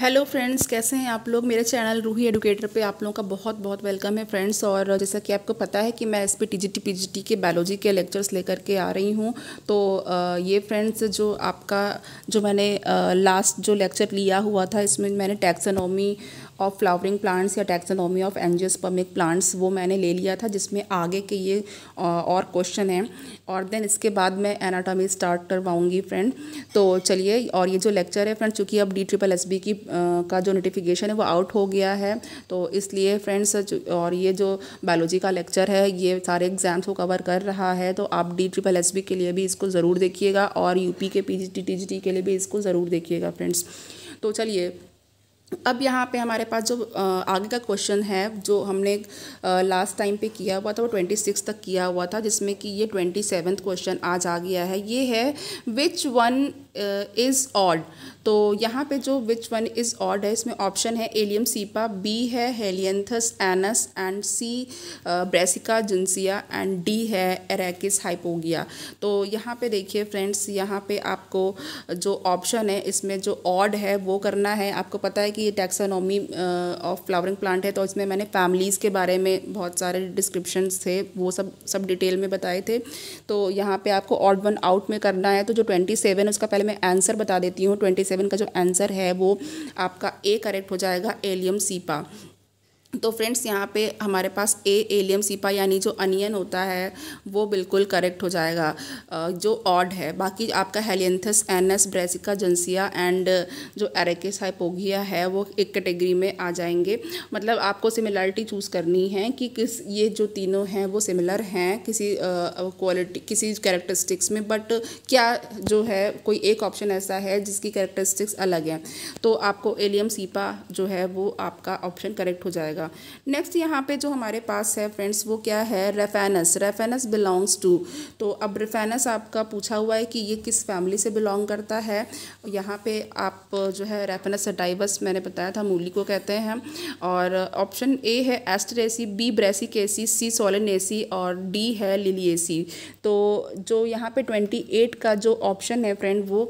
Hello friends कैसे हैं आप लोग मेरे चैनल रूही एडुकेटर पे आप लोगों का बहुत बहुत वेलकम है फ्रेंड्स और जैसा कि आपको पता है कि मैं इस पर टीजीटी पीजीटी के बायोलॉजी के लेक्चर्स लेकर के आ रही हूं तो ये फ्रेंड्स जो आपका जो मैंने लास्ट जो लेक्चर लिया हुआ था इसमें मैंने टैक्सनोमी ऑफ फ्लावरिंग प्लांट्स या टैक्सोनॉमी ऑफ एंजियोस्पर्मिक प्लांट्स वो मैंने ले लिया था जिसमें आगे के ये और क्वेश्चन हैं और देन इसके बाद मैं एनाटॉमी स्टार्ट करवाऊँगी फ्रेंड तो चलिए और ये जो लेक्चर है फ्रेंड चूँकि अब डी ट्रिपल एस बी की आ, का जो नोटिफिकेशन है वो आउट हो गया है तो इसलिए फ्रेंड्स और ये जो बायोलॉजी का लेक्चर है ये सारे एग्ज़ाम्स को कवर कर रहा है तो आप डी ट्रिपल एस बी के लिए भी इसको ज़रूर देखिएगा और यूपी के P G T T G T के लिए भी इसको ज़रूर देखिएगा फ्रेंड्स तो चलिए अब यहाँ पे हमारे पास जो आगे का क्वेश्चन है जो हमने लास्ट टाइम पे किया हुआ था वो ट्वेंटी सिक्स तक किया हुआ था जिसमें कि ये ट्वेंटी सेवन्थ क्वेश्चन आज आ गया है ये है which one is uh, odd तो यहाँ पे जो विच वन इज़ ऑड है इसमें ऑप्शन है एलियम सीपा बी है Helianthus annuus and C uh, Brassica juncea and D है एरेकिस हाइपोगिया तो यहाँ पे देखिए फ्रेंड्स यहाँ पे आपको जो ऑप्शन है इसमें जो ऑड है वो करना है आपको पता है कि ये टैक्सानोमी ऑफ फ्लावरिंग प्लांट है तो इसमें मैंने फैमिलीज़ के बारे में बहुत सारे डिस्क्रिप्शन थे वो सब सब डिटेल में बताए थे तो यहाँ पर आपको ऑड वन आउट में करना है तो जो ट्वेंटी सेवन उसका पहले मैं आंसर बता देती हूँ ट्वेंटी सेवन का जो आंसर है वो आपका ए करेक्ट हो जाएगा एलियम सीपा तो फ्रेंड्स यहाँ पे हमारे पास ए एलियम सीपा यानी जो अनियन होता है वो बिल्कुल करेक्ट हो जाएगा जो ऑड है बाकी आपका हेलियंथस एस ब्रेसिका जंसिया एंड जो एरेकिस हाइपोगिया है वो एक कैटेगरी में आ जाएंगे मतलब आपको सिमिलरिटी चूज़ करनी है कि किस ये जो तीनों हैं वो सिमिलर हैं किसी क्वालिटी किसी कैरेक्टरिस्टिक्स में बट क्या जो है कोई एक ऑप्शन ऐसा है जिसकी कैरेक्टरिस्टिक्स अलग हैं तो आपको एलियम सीपा जो है वो आपका ऑप्शन करेक्ट हो जाएगा जाएगा नेक्स्ट यहाँ पे जो हमारे पास है फ्रेंड्स वो क्या है रेफेनस रेफेनस बिलोंग्स टू तो अब रेफेनस आपका पूछा हुआ है कि ये किस फैमिली से बिलोंग करता है यहाँ पे आप जो है रेफेनस डाइवस मैंने बताया था मूली को कहते हैं और ऑप्शन ए है एस्ट्रेसी बी ब्रेसिकेसी सी सोलन और डी है लिलिएसी तो जो यहाँ पे ट्वेंटी एट का जो ऑप्शन है फ्रेंड वो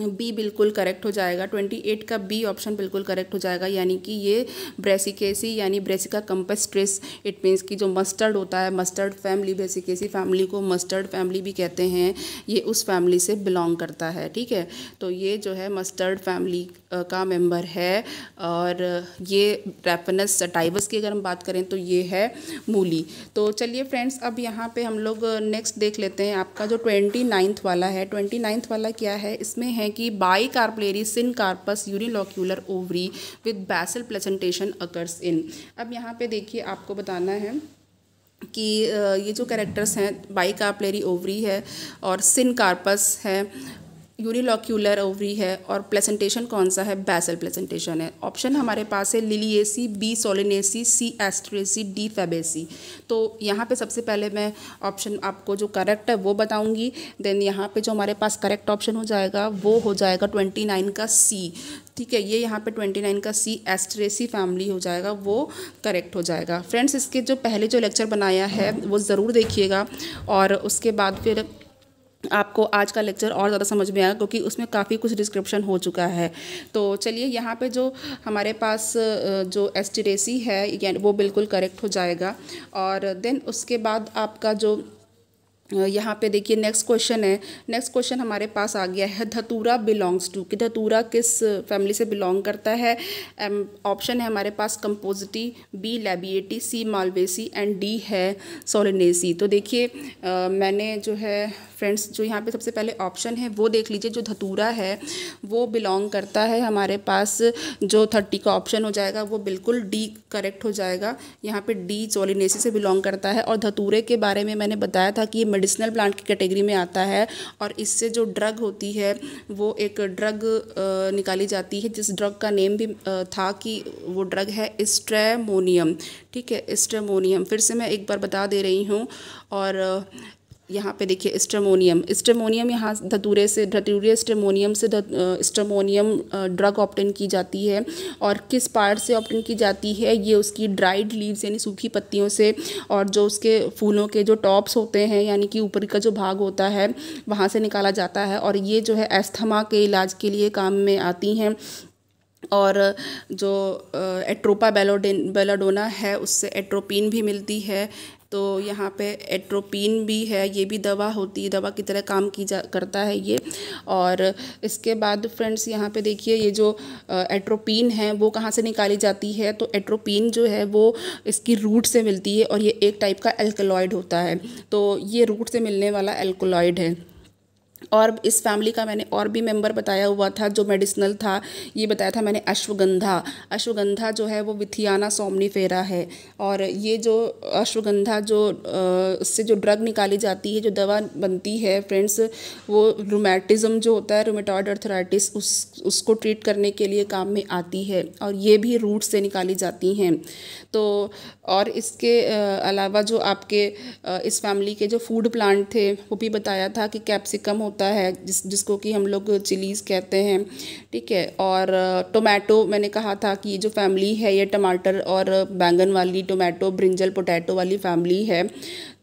बी बिल्कुल करेक्ट हो जाएगा 28 का बी ऑप्शन बिल्कुल करेक्ट हो जाएगा यानी कि ये ब्रेसिकेसी यानी ब्रेसिका कंपेस्ट्रिस इट मीन्स कि जो मस्टर्ड होता है मस्टर्ड फैमिली ब्रेसिकेसी फैमिली को मस्टर्ड फैमिली भी कहते हैं ये उस फैमिली से बिलोंग करता है ठीक है तो ये जो है मस्टर्ड फैमिली का मेम्बर है और ये रेपनस टाइबस की अगर हम बात करें तो ये है मूली तो चलिए फ्रेंड्स अब यहाँ पर हम लोग नेक्स्ट देख लेते हैं आपका जो ट्वेंटी वाला है ट्वेंटी वाला क्या है इसमें है है कि bicarpellary syncarpous unilocular ovary with basal placentation occurs in अब यहाँ पे देखिए आपको बताना है कि ये जो कैरेक्टर्स हैं बाई कार्पलेरी ओवरी है और सिन कार्पस है यूनिलॉक्यूलर ओवरी है और प्लेसेंटेशन कौन सा है बैसल प्लेसेंटेशन है ऑप्शन हमारे पास है Liliaceae B Solanaceae C Asteraceae D Fabaceae तो यहाँ पे सबसे पहले मैं ऑप्शन आपको जो करेक्ट है वो बताऊँगी देन यहाँ पे जो हमारे पास करेक्ट ऑप्शन हो जाएगा वो हो जाएगा ट्वेंटी नाइन का सी ठीक है ये यहाँ पे ट्वेंटी नाइन का सी एस्ट्रेसी फैमिली हो जाएगा वो करेक्ट हो जाएगा फ्रेंड्स इसके जो पहले जो लेक्चर बनाया है वो ज़रूर देखिएगा और उसके बाद फिर आपको आज का लेक्चर और ज़्यादा समझ में आया क्योंकि उसमें काफ़ी कुछ डिस्क्रिप्शन हो चुका है तो चलिए यहाँ पे जो हमारे पास जो एस्टिरेसी है वो बिल्कुल करेक्ट हो जाएगा और देन उसके बाद आपका जो यहाँ पे देखिए नेक्स्ट क्वेश्चन है नेक्स्ट क्वेश्चन हमारे पास आ गया है धतूरा बिलोंग्स टू कि धतूरा किस फैमिली से बिलोंग करता है ऑप्शन है हमारे पास Compositae B Labiatae C Malvaceae and D है सोलिनेसी तो देखिए मैंने जो है फ्रेंड्स जो यहाँ पे सबसे पहले ऑप्शन है वो देख लीजिए जो धतूरा है वो बिलोंग करता है हमारे पास जो थर्टी का ऑप्शन हो जाएगा वो बिल्कुल डी करेक्ट हो जाएगा यहाँ पर डी सोलिनेसी से बिलोंग करता है और धतूरे के बारे में मैंने बताया था कि ये मेडिसिनल प्लांट की कैटेगरी में आता है और इससे जो ड्रग होती है वो एक ड्रग निकाली जाती है जिस ड्रग का नेम भी था कि वो ड्रग है स्ट्रेमोनियम ठीक है स्ट्रेमोनियम फिर से मैं एक बार बता दे रही हूँ और यहाँ पे देखिए स्टेमोनियम स्टेमोनियम यहाँ धतूरे से धतूरे स्टेमोनियम से स्टेमोनियम ड्रग ऑप्टेन की जाती है और किस पार्ट से ऑप्टेन की जाती है ये उसकी ड्राइड लीव्स यानी सूखी पत्तियों से और जो उसके फूलों के जो टॉप्स होते हैं यानी कि ऊपर का जो भाग होता है वहाँ से निकाला जाता है और ये जो है एस्थमा के इलाज के लिए काम में आती हैं और जो एट्रोपा बेलोडेन बेलाडोना है उससे एट्रोपिन भी मिलती है तो यहाँ पे एट्रोपिन भी है ये भी दवा होती है दवा की तरह काम की जा करता है ये और इसके बाद फ्रेंड्स यहाँ पे देखिए ये जो एट्रोपिन है वो कहाँ से निकाली जाती है तो एट्रोपिन जो है वो इसकी रूट से मिलती है और ये एक टाइप का एल्कलॉयड होता है तो ये रूट से मिलने वाला एल्कोलॉयड है और इस फैमिली का मैंने और भी मेम्बर बताया हुआ था जो मेडिसिनल था ये बताया था मैंने अश्वगंधा अश्वगंधा जो है वो विथियाना सोमनीफेरा है और ये जो अश्वगंधा जो उससे जो ड्रग निकाली जाती है जो दवा बनती है फ्रेंड्स वो रोमैटिज़म जो होता है रोमेटॉयड अर्थराइटिस उस उसको ट्रीट करने के लिए काम में आती है और ये भी रूट से निकाली जाती हैं तो और इसके अलावा जो आपके इस फैमिली के जो फूड प्लांट थे वो भी बताया था कि कैप्सिकम होता होता है जिस जिसको कि हम लोग चिलीज़ कहते हैं ठीक है और टोमेटो मैंने कहा था कि ये जो फैमिली है ये टमाटर और बैंगन वाली टोमेटो ब्रिंजल पोटैटो वाली फैमिली है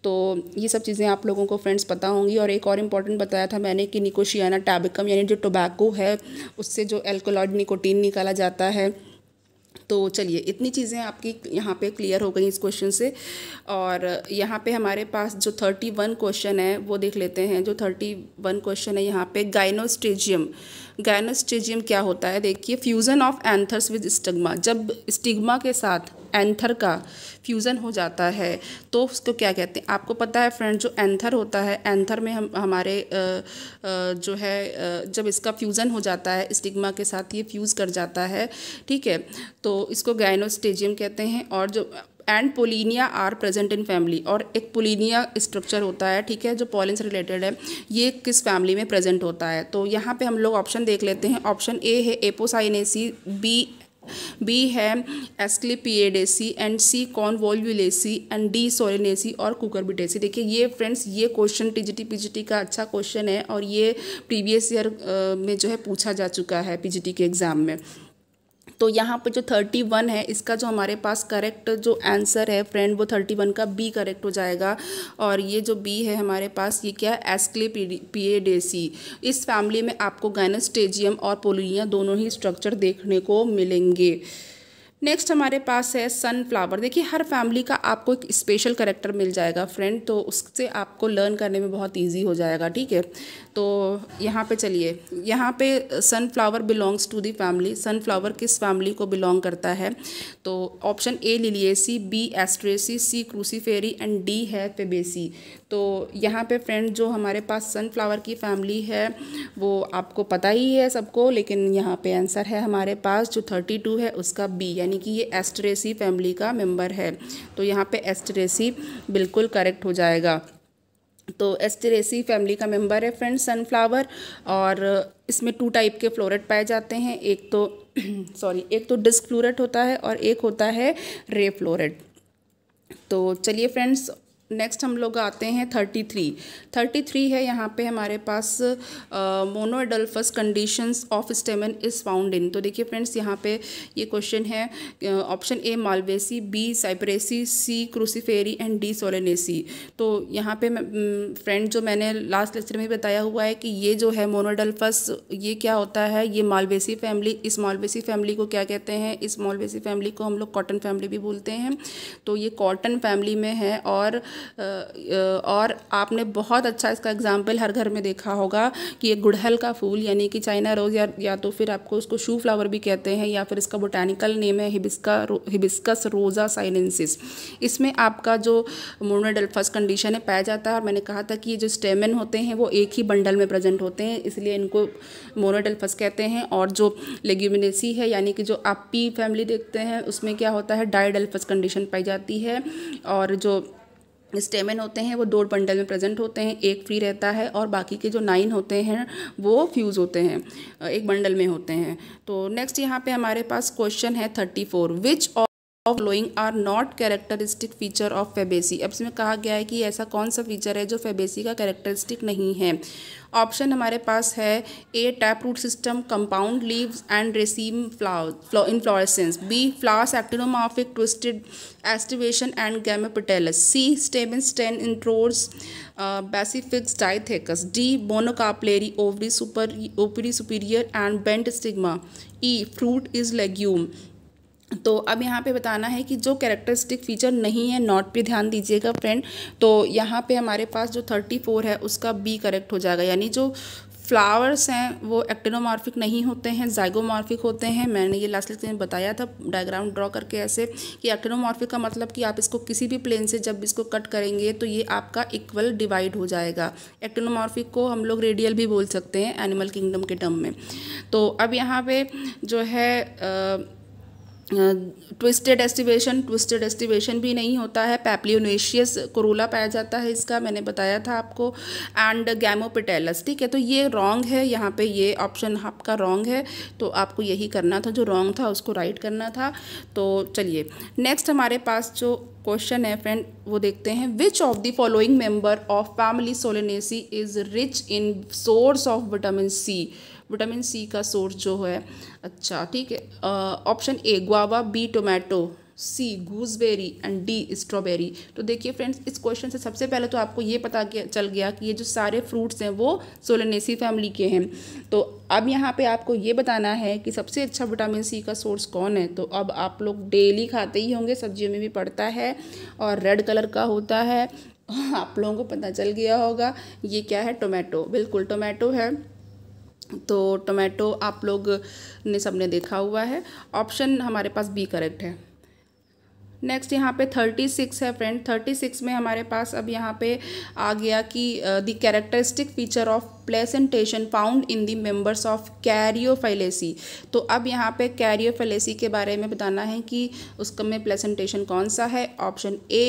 तो ये सब चीज़ें आप लोगों को फ्रेंड्स पता होंगी और एक और इम्पॉर्टेंट बताया था मैंने कि निकोशियाना टैबिकम यानी जो टोबैको है उससे जो एल्कोलॉइड निकोटीन निकाला जाता है तो चलिए इतनी चीज़ें आपकी यहाँ पे क्लियर हो गई इस क्वेश्चन से और यहाँ पे हमारे पास जो थर्टी वन क्वेश्चन है वो देख लेते हैं जो थर्टी वन क्वेश्चन है यहाँ पे गाइनोस्टेजियम गायनोस्टेजियम क्या होता है देखिए fusion of anthers with stigma जब स्टिग्मा के साथ एंथर का फ्यूज़न हो जाता है तो उसको क्या कहते हैं आपको पता है फ्रेंड जो एंथर होता है एंथर में हम हमारे जो है जब इसका फ्यूज़न हो जाता है स्टिग्मा के साथ ये फ्यूज़ कर जाता है ठीक है तो इसको गायनोस्टेजियम कहते हैं और जो and pollinia are present in family और एक पोलिनिया स्ट्रक्चर होता है ठीक है जो पोलिन से रिलेटेड है ये किस फैमिली में प्रेजेंट होता है तो यहाँ पे हम लोग ऑप्शन देख लेते हैं ऑप्शन ए है एपोसाइनेसी बी बी है Asclepiadaceae and C Convolvulaceae and D Solanaceae और कुकरबिटेसी देखिए ये फ्रेंड्स ये क्वेश्चन टीजीटी पीजीटी का अच्छा क्वेश्चन है और ये प्रीवियस ईयर में जो है पूछा जा चुका है पीजीटी के एग्ज़ाम में तो यहाँ पर जो थर्टी वन है इसका जो हमारे पास करेक्ट जो आंसर है फ्रेंड वो थर्टी वन का बी करेक्ट हो जाएगा और ये जो बी है हमारे पास ये क्या है एस्क्लेपिएडेसी इस फैमिली में आपको गैनस्टेजियम और पोलिया दोनों ही स्ट्रक्चर देखने को मिलेंगे नेक्स्ट हमारे पास है सनफ्लावर देखिए हर फैमिली का आपको एक स्पेशल करेक्टर मिल जाएगा फ्रेंड तो उससे आपको लर्न करने में बहुत ईजी हो जाएगा ठीक है तो यहाँ पे चलिए यहाँ पे sunflower belongs to the family sunflower किस फैमिली को बिलोंग करता है तो option A Liliaceae B Asteraceae C Cruciferae and D है फेबेसी तो यहाँ पे फ्रेंड जो हमारे पास सनफ्लावर की फैमिली है वो आपको पता ही है सबको लेकिन यहाँ पे आंसर है हमारे पास जो थर्टी टू है उसका बी यानी कि ये एस्ट्रेसी फैमिली का मेम्बर है तो यहाँ पर एस्ट्रेसी बिल्कुल करेक्ट हो जाएगा तो एस्टेरेसी फैमिली का मेंबर है फ्रेंड्स सनफ्लावर और इसमें टू टाइप के फ्लोरेट पाए जाते हैं एक तो सॉरी एक तो डिस्क फ्लोरेट होता है और एक होता है रे फ्लोरेट तो चलिए फ्रेंड्स नेक्स्ट हम लोग आते हैं थर्टी थ्री थर्टी थ्री है यहाँ पे हमारे पास monadelphous conditions of stamen is found in तो देखिए फ्रेंड्स यहाँ पे ये क्वेश्चन है option A Malvaceae B Cyperaceae C Cruciferae and D Solanaceae तो यहाँ पे फ्रेंड जो मैंने लास्ट लेक्चर में बताया हुआ है कि ये जो है मोनोडल्फस ये क्या होता है ये मालवेसी फैमिली इस मालवेसी फैमिली को क्या कहते हैं इस मालवेसी फैमिली को हम लोग कॉटन फैमिली भी बोलते हैं तो ये कॉटन फैमिली में है और और आपने बहुत अच्छा इसका एग्जाम्पल हर घर में देखा होगा कि ये गुड़हल का फूल यानी कि चाइना रोज़ या या तो फिर आपको उसको शू फ्लावर भी कहते हैं या फिर इसका बोटानिकल नेम है हिबिस्का रो, हिबिस्कस रोज़ा साइनेंसिस इसमें आपका जो मोनोडल्फस कंडीशन है पाया जाता है और मैंने कहा था कि ये जो स्टेमन होते हैं वो एक ही बंडल में प्रेजेंट होते हैं इसलिए इनको मोनोडल्फस कहते हैं और जो लेग्यूमिनेसी है यानी कि जो आप पी फैमिली देखते हैं उसमें क्या होता है डायडल्फस कंडीशन पाई जाती है और जो स्टेमिन होते हैं वो दो बंडल में प्रेजेंट होते हैं एक फ्री रहता है और बाकी के जो नाइन होते हैं वो फ्यूज़ होते हैं एक बंडल में होते हैं तो नेक्स्ट यहाँ पे हमारे पास क्वेश्चन है thirty four which of following are not characteristic feature of Fabaceae अब इसमें कहा गया है कि ऐसा कौन सा फीचर है जो फेबेसी का कैरेक्टरिस्टिक नहीं है ऑप्शन हमारे पास है A tap root system compound leaves and raceme flower florescence B flowers actinomorphic twisted aestivation and gamopetalous C stem stamen introrse basifixed dithecous D monocarpellary ovary super ovary superior and bent stigma E fruit is legume तो अब यहाँ पे बताना है कि जो characteristic feature नहीं है नॉट पे ध्यान दीजिएगा फ्रेंड तो यहाँ पे हमारे पास जो थर्टी फोर है उसका बी करेक्ट हो जाएगा यानी जो फ्लावर्स हैं वो एक्टिनोमार्फिक नहीं होते हैं जाइगोमार्फिक होते हैं मैंने ये लास्ट लेक्चर में बताया था डायग्राम ड्रॉ करके ऐसे कि एक्टिनोमार्फिक का मतलब कि आप इसको किसी भी प्लेन से जब इसको कट करेंगे तो ये आपका इक्वल डिवाइड हो जाएगा एक्टिनोमार्फिक को हम लोग रेडियल भी बोल सकते हैं एनिमल किंगडम के टर्म में तो अब यहाँ पर जो है आ, ट्विस्टेड एस्टिवेशन ट्विस्टेड एस्टिवेशन भी नहीं होता है पैप्लियोनेशियस कोरोला पाया जाता है इसका मैंने बताया था आपको एंड गैमोपिटेलस ठीक है तो ये रॉन्ग है यहाँ पे ये ऑप्शन आपका रॉन्ग है तो आपको यही करना था जो रॉन्ग था उसको राइट करना था तो चलिए नेक्स्ट हमारे पास जो क्वेश्चन है फ्रेंड वो देखते हैं which of the following member of family Solanaceae is rich in source of vitamin C vitamin C का सोर्स जो है अच्छा ठीक है option A guava B tomato C gooseberry and D strawberry तो देखिए फ्रेंड्स इस क्वेश्चन से सबसे पहले तो आपको ये पता चल गया कि ये जो सारे फ्रूट्स हैं वो सोलनेसी फैमिली के हैं तो अब यहाँ पे आपको ये बताना है कि सबसे अच्छा विटामिन सी का सोर्स कौन है तो अब आप लोग डेली खाते ही होंगे सब्जियों में भी पड़ता है और रेड कलर का होता है आप लोगों को पता चल गया होगा ये क्या है टोमेटो बिल्कुल टोमेटो है तो टोमेटो आप लोग ने सबने देखा हुआ है ऑप्शन हमारे पास बी करेक्ट है नेक्स्ट यहाँ पे थर्टी सिक्स है फ्रेंड थर्टी सिक्स में हमारे पास अब यहाँ पे आ गया कि the characteristic feature of placentation found in the members of Caryophyllaceae तो अब यहाँ पे कैरियोफाइलेसी के बारे में बताना है कि उसका में प्लेसेंटेशन कौन सा है option A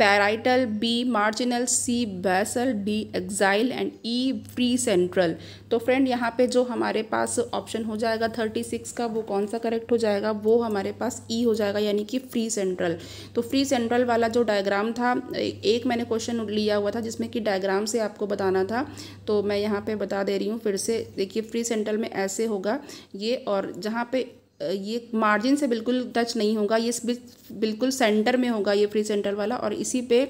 parietal B marginal C basal D axile and E free central तो फ्रेंड यहाँ पे जो हमारे पास ऑप्शन हो जाएगा थर्टी सिक्स का वो कौन सा करेक्ट हो जाएगा वो हमारे पास ई e हो जाएगा यानी कि फ्री सेंट्रल तो फ्री सेंट्रल वाला जो डायग्राम था एक मैंने क्वेश्चन लिया हुआ था जिसमें कि डायग्राम से आपको बताना था तो मैं यहाँ पे बता दे रही हूँ फिर से देखिए फ्री सेंटर में ऐसे होगा ये और जहाँ पे ये मार्जिन से बिल्कुल टच नहीं होगा ये बिल्कुल सेंटर में होगा ये फ्री सेंटर वाला और इसी पे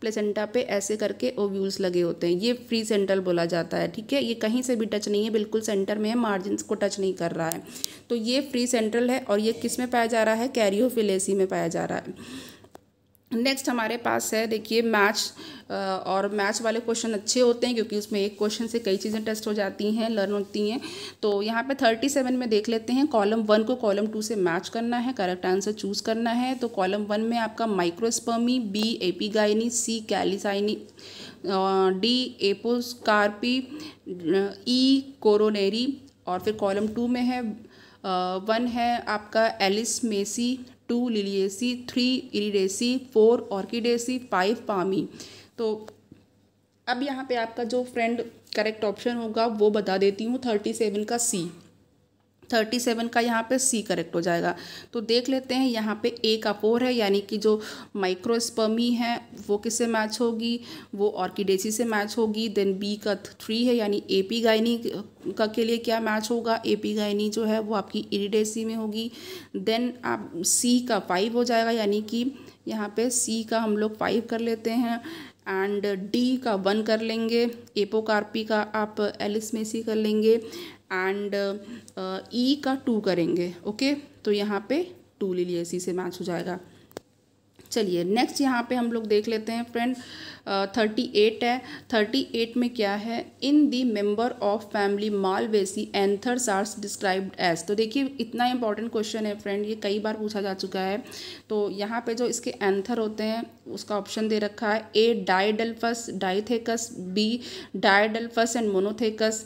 प्लेसेंटा पे ऐसे करके ओव्यूल्स लगे होते हैं ये फ्री सेंटर बोला जाता है ठीक है ये कहीं से भी टच नहीं है बिल्कुल सेंटर में है मार्जिन को टच नहीं कर रहा है तो ये फ्री सेंट्रल है और ये किस में पाया जा रहा है कैरियोफिलेसी में पाया जा रहा है नेक्स्ट हमारे पास है देखिए मैच और मैच वाले क्वेश्चन अच्छे होते हैं क्योंकि उसमें एक क्वेश्चन से कई चीज़ें टेस्ट हो जाती हैं लर्न होती हैं तो यहाँ पे थर्टी सेवन में देख लेते हैं कॉलम वन को कॉलम टू से मैच करना है करेक्ट आंसर चूज़ करना है तो कॉलम वन में आपका microspermy B epigyny C calycini D apocarpy E coronary और फिर कॉलम टू में है वन है आपका Alismaceae two Liliaceae three Iridaceae four Orchidaceae five Palmae तो अब यहाँ पे आपका जो फ्रेंड करेक्ट ऑप्शन होगा वो बता देती हूँ थर्टी सेवन का सी थर्टी सेवन का यहाँ पे सी करेक्ट हो जाएगा तो देख लेते हैं यहाँ पे ए का पोर है यानी कि जो माइक्रोस्पर्मी है वो किससे मैच होगी वो ऑर्किडेसी से मैच होगी देन बी का थ्री है यानी ए पी गायनी का के लिए क्या मैच होगा ए पी गायनी जो है वो आपकी इरीडेसी में होगी देन आप सी का फाइव हो जाएगा यानी कि यहाँ पे सी का हम लोग फाइव कर लेते हैं एंड डी का वन कर लेंगे एपोकार्पी का आप एलिस मेसी कर लेंगे एंड ई uh, e का टू करेंगे ओके तो यहाँ पे टू ले लिया इसी से मैच हो जाएगा चलिए नेक्स्ट यहाँ पे हम लोग देख लेते हैं फ्रेंड थर्टी एट है थर्टी एट में क्या है in the member of family Malvaceae anthers are described as तो देखिए इतना इंपॉर्टेंट क्वेश्चन है फ्रेंड ये कई बार पूछा जा चुका है तो यहाँ पे जो इसके एंथर होते हैं उसका ऑप्शन दे रखा है A diadelphous dithecous B diadelphous and monothecous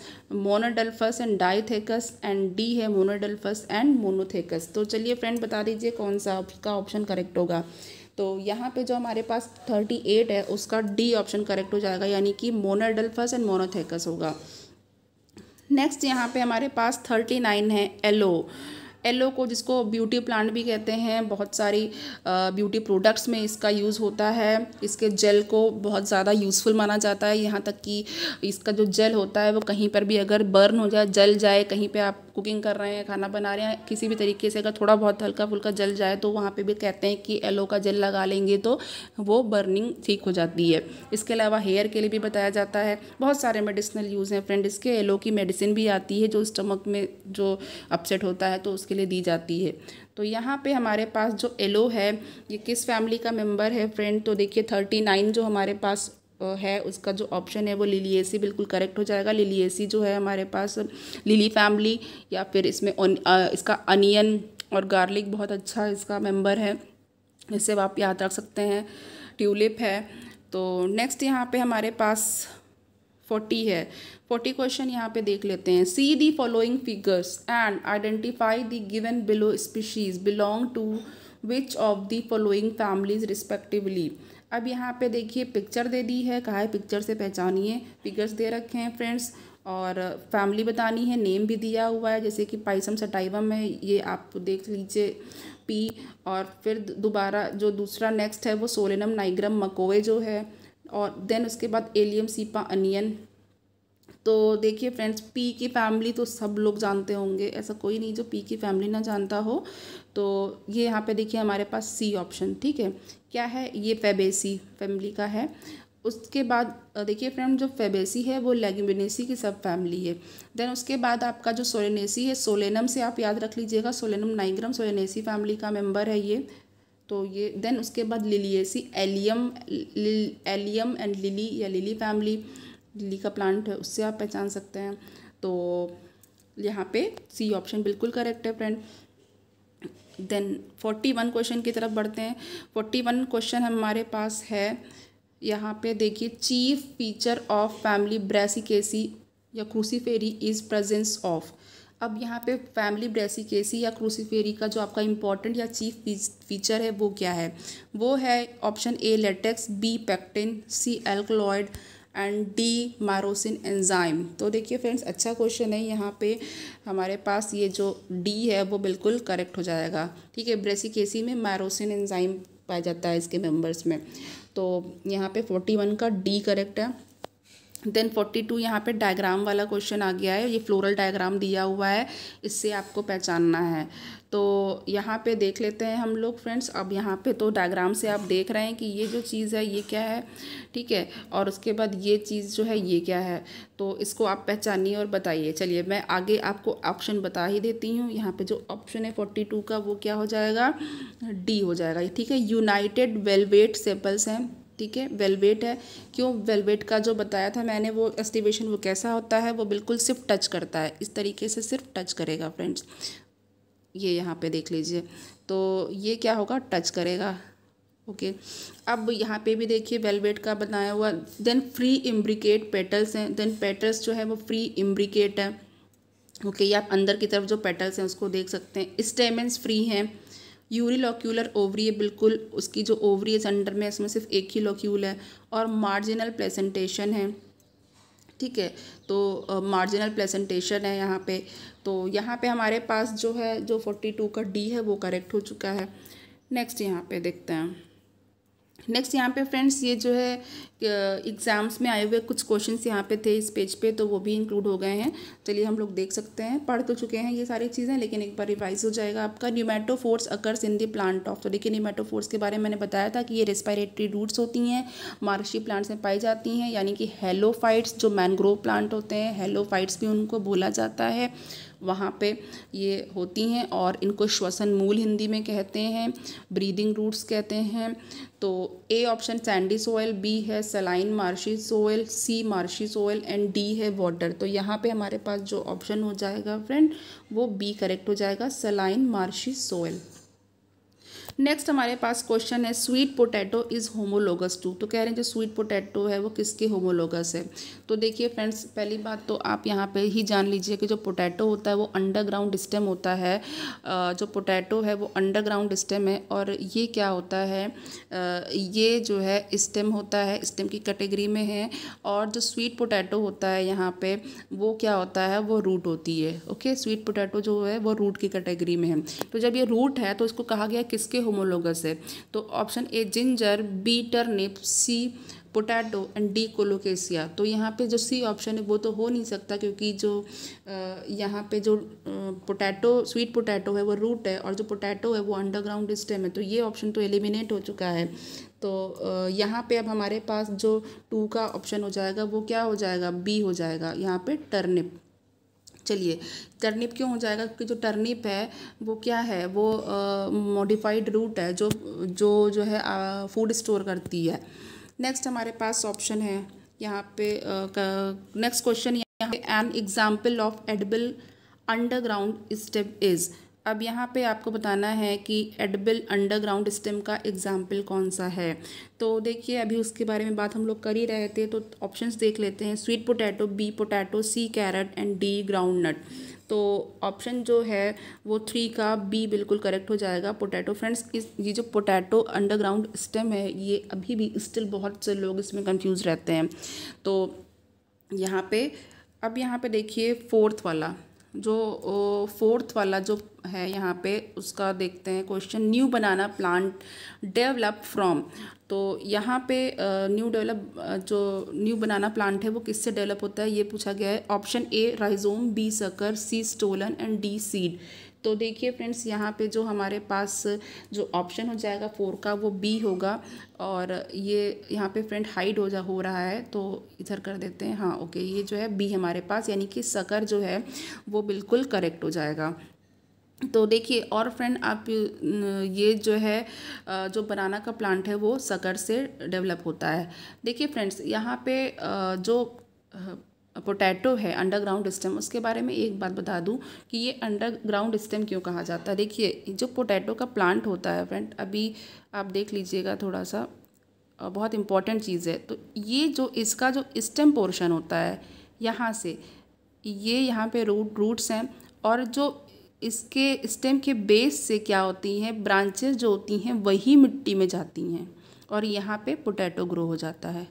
monadelphous and dithecous and D है मोनोडल्फस एंड मोनोथेकस तो चलिए फ्रेंड बता दीजिए कौन सा आपका ऑप्शन करेक्ट होगा तो यहाँ पे जो हमारे पास थर्टी एट है उसका डी ऑप्शन करेक्ट हो जाएगा यानी कि मोनाडल्फस एंड मोनोथेकस होगा नेक्स्ट यहाँ पे हमारे पास थर्टी नाइन है एलो एलो को जिसको ब्यूटी प्लांट भी कहते हैं बहुत सारी ब्यूटी प्रोडक्ट्स में इसका यूज़ होता है इसके जेल को बहुत ज़्यादा यूज़फुल माना जाता है यहाँ तक कि इसका जो जेल होता है वो कहीं पर भी अगर बर्न हो जाए जल जाए कहीं पे आप कुकिंग कर रहे हैं खाना बना रहे हैं किसी भी तरीके से अगर थोड़ा बहुत हल्का फुल्का जल जाए तो वहाँ पे भी कहते हैं कि एलो का जल लगा लेंगे तो वो बर्निंग ठीक हो जाती है इसके अलावा हेयर के लिए भी बताया जाता है बहुत सारे मेडिसिनल यूज़ हैं फ्रेंड इसके एलो की मेडिसिन भी आती है जो स्टमक में जो अपसेट होता है तो उसके लिए दी जाती है तो यहाँ पे हमारे पास जो एलो है ये किस फैमिली का मेम्बर है फ्रेंड तो देखिए थर्टी नाइन जो हमारे पास है उसका जो ऑप्शन है वो लिली ए सी बिल्कुल करेक्ट हो जाएगा लिली ए सी जो है हमारे पास लिली फैमिली या फिर इसमें इसका अनियन और गार्लिक बहुत अच्छा इसका मेंबर है इसे आप याद रख सकते हैं ट्यूलिप है तो नेक्स्ट यहाँ पे हमारे पास फोर्टी है फोर्टी क्वेश्चन यहाँ पे देख लेते हैं see the following figures and identify the given below species belong to which of the following families respectively अब यहाँ पे देखिए पिक्चर दे दी है कहा है पिक्चर से पहचानिए फिगर्स दे रखे हैं फ्रेंड्स और फैमिली बतानी है नेम भी दिया हुआ है जैसे कि पाइसम सटाइवम है ये आप देख लीजिए पी और फिर दोबारा जो दूसरा नेक्स्ट है वो सोलेनम नाइग्रम मकोए जो है और देन उसके बाद एलियम सीपा अनियन तो देखिए फ्रेंड्स पी की फैमिली तो सब लोग जानते होंगे ऐसा कोई नहीं जो पी की फैमिली ना जानता हो तो ये यहाँ पे देखिए हमारे पास सी ऑप्शन ठीक है क्या है ये फेबेसी फैमिली का है उसके बाद देखिए फ्रेंड जो फेबेसी है वो लेगिमिनेसी की सब फैमिली है देन उसके बाद आपका जो सोलेनेसी है सोलेनम से आप याद रख लीजिएगा सोलेनम नाइग्रम सोलेनेसी फैमिली का मेम्बर है ये तो ये देन उसके बाद Liliaceae Allium Allium and lily या लिली फैमिली लिली का प्लांट है उससे आप पहचान सकते हैं तो यहाँ पे सी ऑप्शन बिल्कुल करेक्ट है friend then forty one question की तरफ बढ़ते हैं फोर्टी वन क्वेश्चन हमारे पास है यहाँ पे देखिए chief feature of family Brassicaceae या क्रूसीफेरी इज़ प्रेजेंस ऑफ अब यहाँ पे फैमिली ब्रेसिकेसी या क्रूसीफेरी का जो आपका इंपॉर्टेंट या चीफ फीचर है वो क्या है वो है option A latex B pectin C alkaloid and D myrosin enzyme तो देखिए फ्रेंड्स अच्छा क्वेश्चन है यहाँ पे हमारे पास ये जो डी है वो बिल्कुल करेक्ट हो जाएगा ठीक है ब्रेसिकेसी में मारोसिन एंजाइम पाया जाता है इसके मेंबर्स में तो यहाँ पे फोर्टी वन का डी करेक्ट है देन फोर्टी टू यहाँ पर डायग्राम वाला क्वेश्चन आ गया है ये फ्लोरल डायग्राम दिया हुआ है इससे आपको पहचानना है तो यहाँ पे देख लेते हैं हम लोग फ्रेंड्स अब यहाँ पे तो डायग्राम से आप देख रहे हैं कि ये जो चीज़ है ये क्या है ठीक है और उसके बाद ये चीज़ जो है ये क्या है तो इसको आप पहचानिए और बताइए चलिए मैं आगे आपको ऑप्शन बता ही देती हूँ यहाँ पे जो ऑप्शन है फोर्टी टू का वो क्या हो जाएगा डी हो जाएगा ठीक है यूनाइटेड वेलवेट सेपल्स हैं ठीक है वेलवेट है क्यों वेलवेट का जो बताया था मैंने वो एस्टिवेशन वो कैसा होता है वो बिल्कुल सिर्फ टच करता है इस तरीके से सिर्फ टच करेगा फ्रेंड्स ये यहाँ पे देख लीजिए तो ये क्या होगा टच करेगा ओके अब यहाँ पे भी देखिए वेलवेट का बनाया हुआ देन फ्री इम्ब्रिकेट पेटल्स हैं देन पेटल्स जो है वो फ्री इम्ब्रिकेट है ओके ये आप अंदर की तरफ जो पेटल्स हैं उसको देख सकते हैं स्टेमेंस फ्री हैं लॉक्यूलर ओवरी है बिल्कुल उसकी जो ओवरी है अंडर में इसमें सिर्फ एक ही लॉक्यूल है और मार्जिनल प्लेसेंटेशन है ठीक है तो मार्जिनल प्लेसेंटेशन है यहाँ पे तो यहाँ पे हमारे पास जो है जो फोर्टी टू का डी है वो करेक्ट हो चुका है नेक्स्ट यहाँ पे देखते हैं नेक्स्ट यहाँ पे फ्रेंड्स ये जो है एग्ज़ाम्स में आए हुए कुछ क्वेश्चंस यहाँ पे थे इस पेज पे तो वो भी इंक्लूड हो गए हैं चलिए हम लोग देख सकते हैं पढ़ तो चुके हैं ये सारी चीज़ें लेकिन एक बार रिवाइज हो जाएगा आपका pneumatophores occurs in the plant of तो देखिए न्यूमेटो फोर्स के बारे में मैंने बताया था कि ये रेस्पायरेटरी रूट्स होती हैं मार्शी प्लांट्स में पाई जाती हैं यानी कि हेलोफाइट्स जो मैनग्रोव प्लांट होते हैं हेलोफाइट्स भी उनको बोला जाता है वहाँ पे ये होती हैं और इनको श्वसन मूल हिंदी में कहते हैं ब्रीदिंग रूट्स कहते हैं तो A option sandy soil B है saline marshy soil C marshy soil and D है वाटर तो यहाँ पे हमारे पास जो ऑप्शन हो जाएगा फ्रेंड वो बी करेक्ट हो जाएगा सलाइन मार्शी सोयल नेक्स्ट हमारे पास क्वेश्चन है sweet potato is homologous to तो कह रहे हैं जो स्वीट पोटैटो है वो किसके होमोलोगस है तो देखिए फ्रेंड्स पहली बात तो आप यहाँ पे ही जान लीजिए कि जो पोटैटो होता है वो अंडरग्राउंड स्टेम होता है जो पोटैटो है वो अंडरग्राउंड स्टेम है और ये क्या होता है ये जो है स्टेम होता है स्टेम की कैटेगरी में है और जो स्वीट पोटैटो होता है यहाँ पे वो क्या होता है वो रूट होती है ओके स्वीट पोटैटो जो है वो रूट की कैटेगरी में है तो जब ये रूट है तो इसको कहा गया किसके इसके होमोलोगस है तो option A ginger B turnip C potato and D Colocasia तो यहाँ पे जो सी ऑप्शन है वो तो हो नहीं सकता क्योंकि जो यहाँ पे जो पोटैटो स्वीट पोटैटो है वो रूट है और जो पोटैटो है वो अंडरग्राउंड स्टेम है तो ये ऑप्शन तो एलिमिनेट हो चुका है तो यहाँ पे अब हमारे पास जो टू का ऑप्शन हो जाएगा वो क्या हो जाएगा बी हो जाएगा यहाँ पे टर्निप चलिए टर्निप क्यों हो जाएगा क्योंकि जो टर्निप है वो क्या है वो मॉडिफाइड रूट है जो जो जो है फूड स्टोर करती है नेक्स्ट हमारे पास ऑप्शन है यहाँ पे नेक्स्ट क्वेश्चन यहाँ पे an example of edible underground stem is अब यहाँ पे आपको बताना है कि एडबिल अंडरग्राउंड स्टेम का एग्जाम्पल कौन सा है तो देखिए अभी उसके बारे में बात हम लोग कर ही रहे थे तो ऑप्शंस देख लेते हैं sweet potato B potato C carrot and D groundnut तो ऑप्शन जो है वो थ्री का बी बिल्कुल करेक्ट हो जाएगा पोटैटो फ्रेंड्स इस ये जो पोटैटो अंडरग्राउंड स्टेम है ये अभी भी स्टिल बहुत से लोग इसमें कन्फ्यूज़ रहते हैं तो यहाँ पर अब यहाँ पर देखिए फोर्थ वाला जो फोर्थ वाला जो है यहाँ पे उसका देखते हैं question new banana plant develop from तो यहाँ पे न्यू डेवलप जो न्यू बनाना प्लांट है वो किससे डेवलप होता है ये पूछा गया है option A rhizome B sucker C stolon and D seed तो देखिए फ्रेंड्स यहाँ पे जो हमारे पास जो ऑप्शन हो जाएगा फोर का वो बी होगा और ये यहाँ पे फ्रेंड हाइड हो जा हो रहा है तो इधर कर देते हैं हाँ ओके ये जो है बी हमारे पास यानी कि सकर जो है वो बिल्कुल करेक्ट हो जाएगा तो देखिए और फ्रेंड आप ये जो है जो बनाना का प्लांट है वो सकर से डेवलप होता है देखिए फ्रेंड्स यहाँ पे जो पोटैटो है अंडरग्राउंड स्टेम उसके बारे में एक बात बता दूं कि ये अंडरग्राउंड स्टेम क्यों कहा जाता है देखिए जो पोटैटो का प्लांट होता है फ्रेंड अभी आप देख लीजिएगा थोड़ा सा बहुत इंपॉर्टेंट चीज़ है तो ये जो इसका जो स्टेम पोर्शन होता है यहाँ से ये यहाँ पे रूट रूट्स हैं और जो इसके स्टेम के बेस से क्या होती हैं ब्रांचेस जो होती हैं वही मिट्टी में जाती हैं और यहाँ पे पोटैटो ग्रो हो जाता है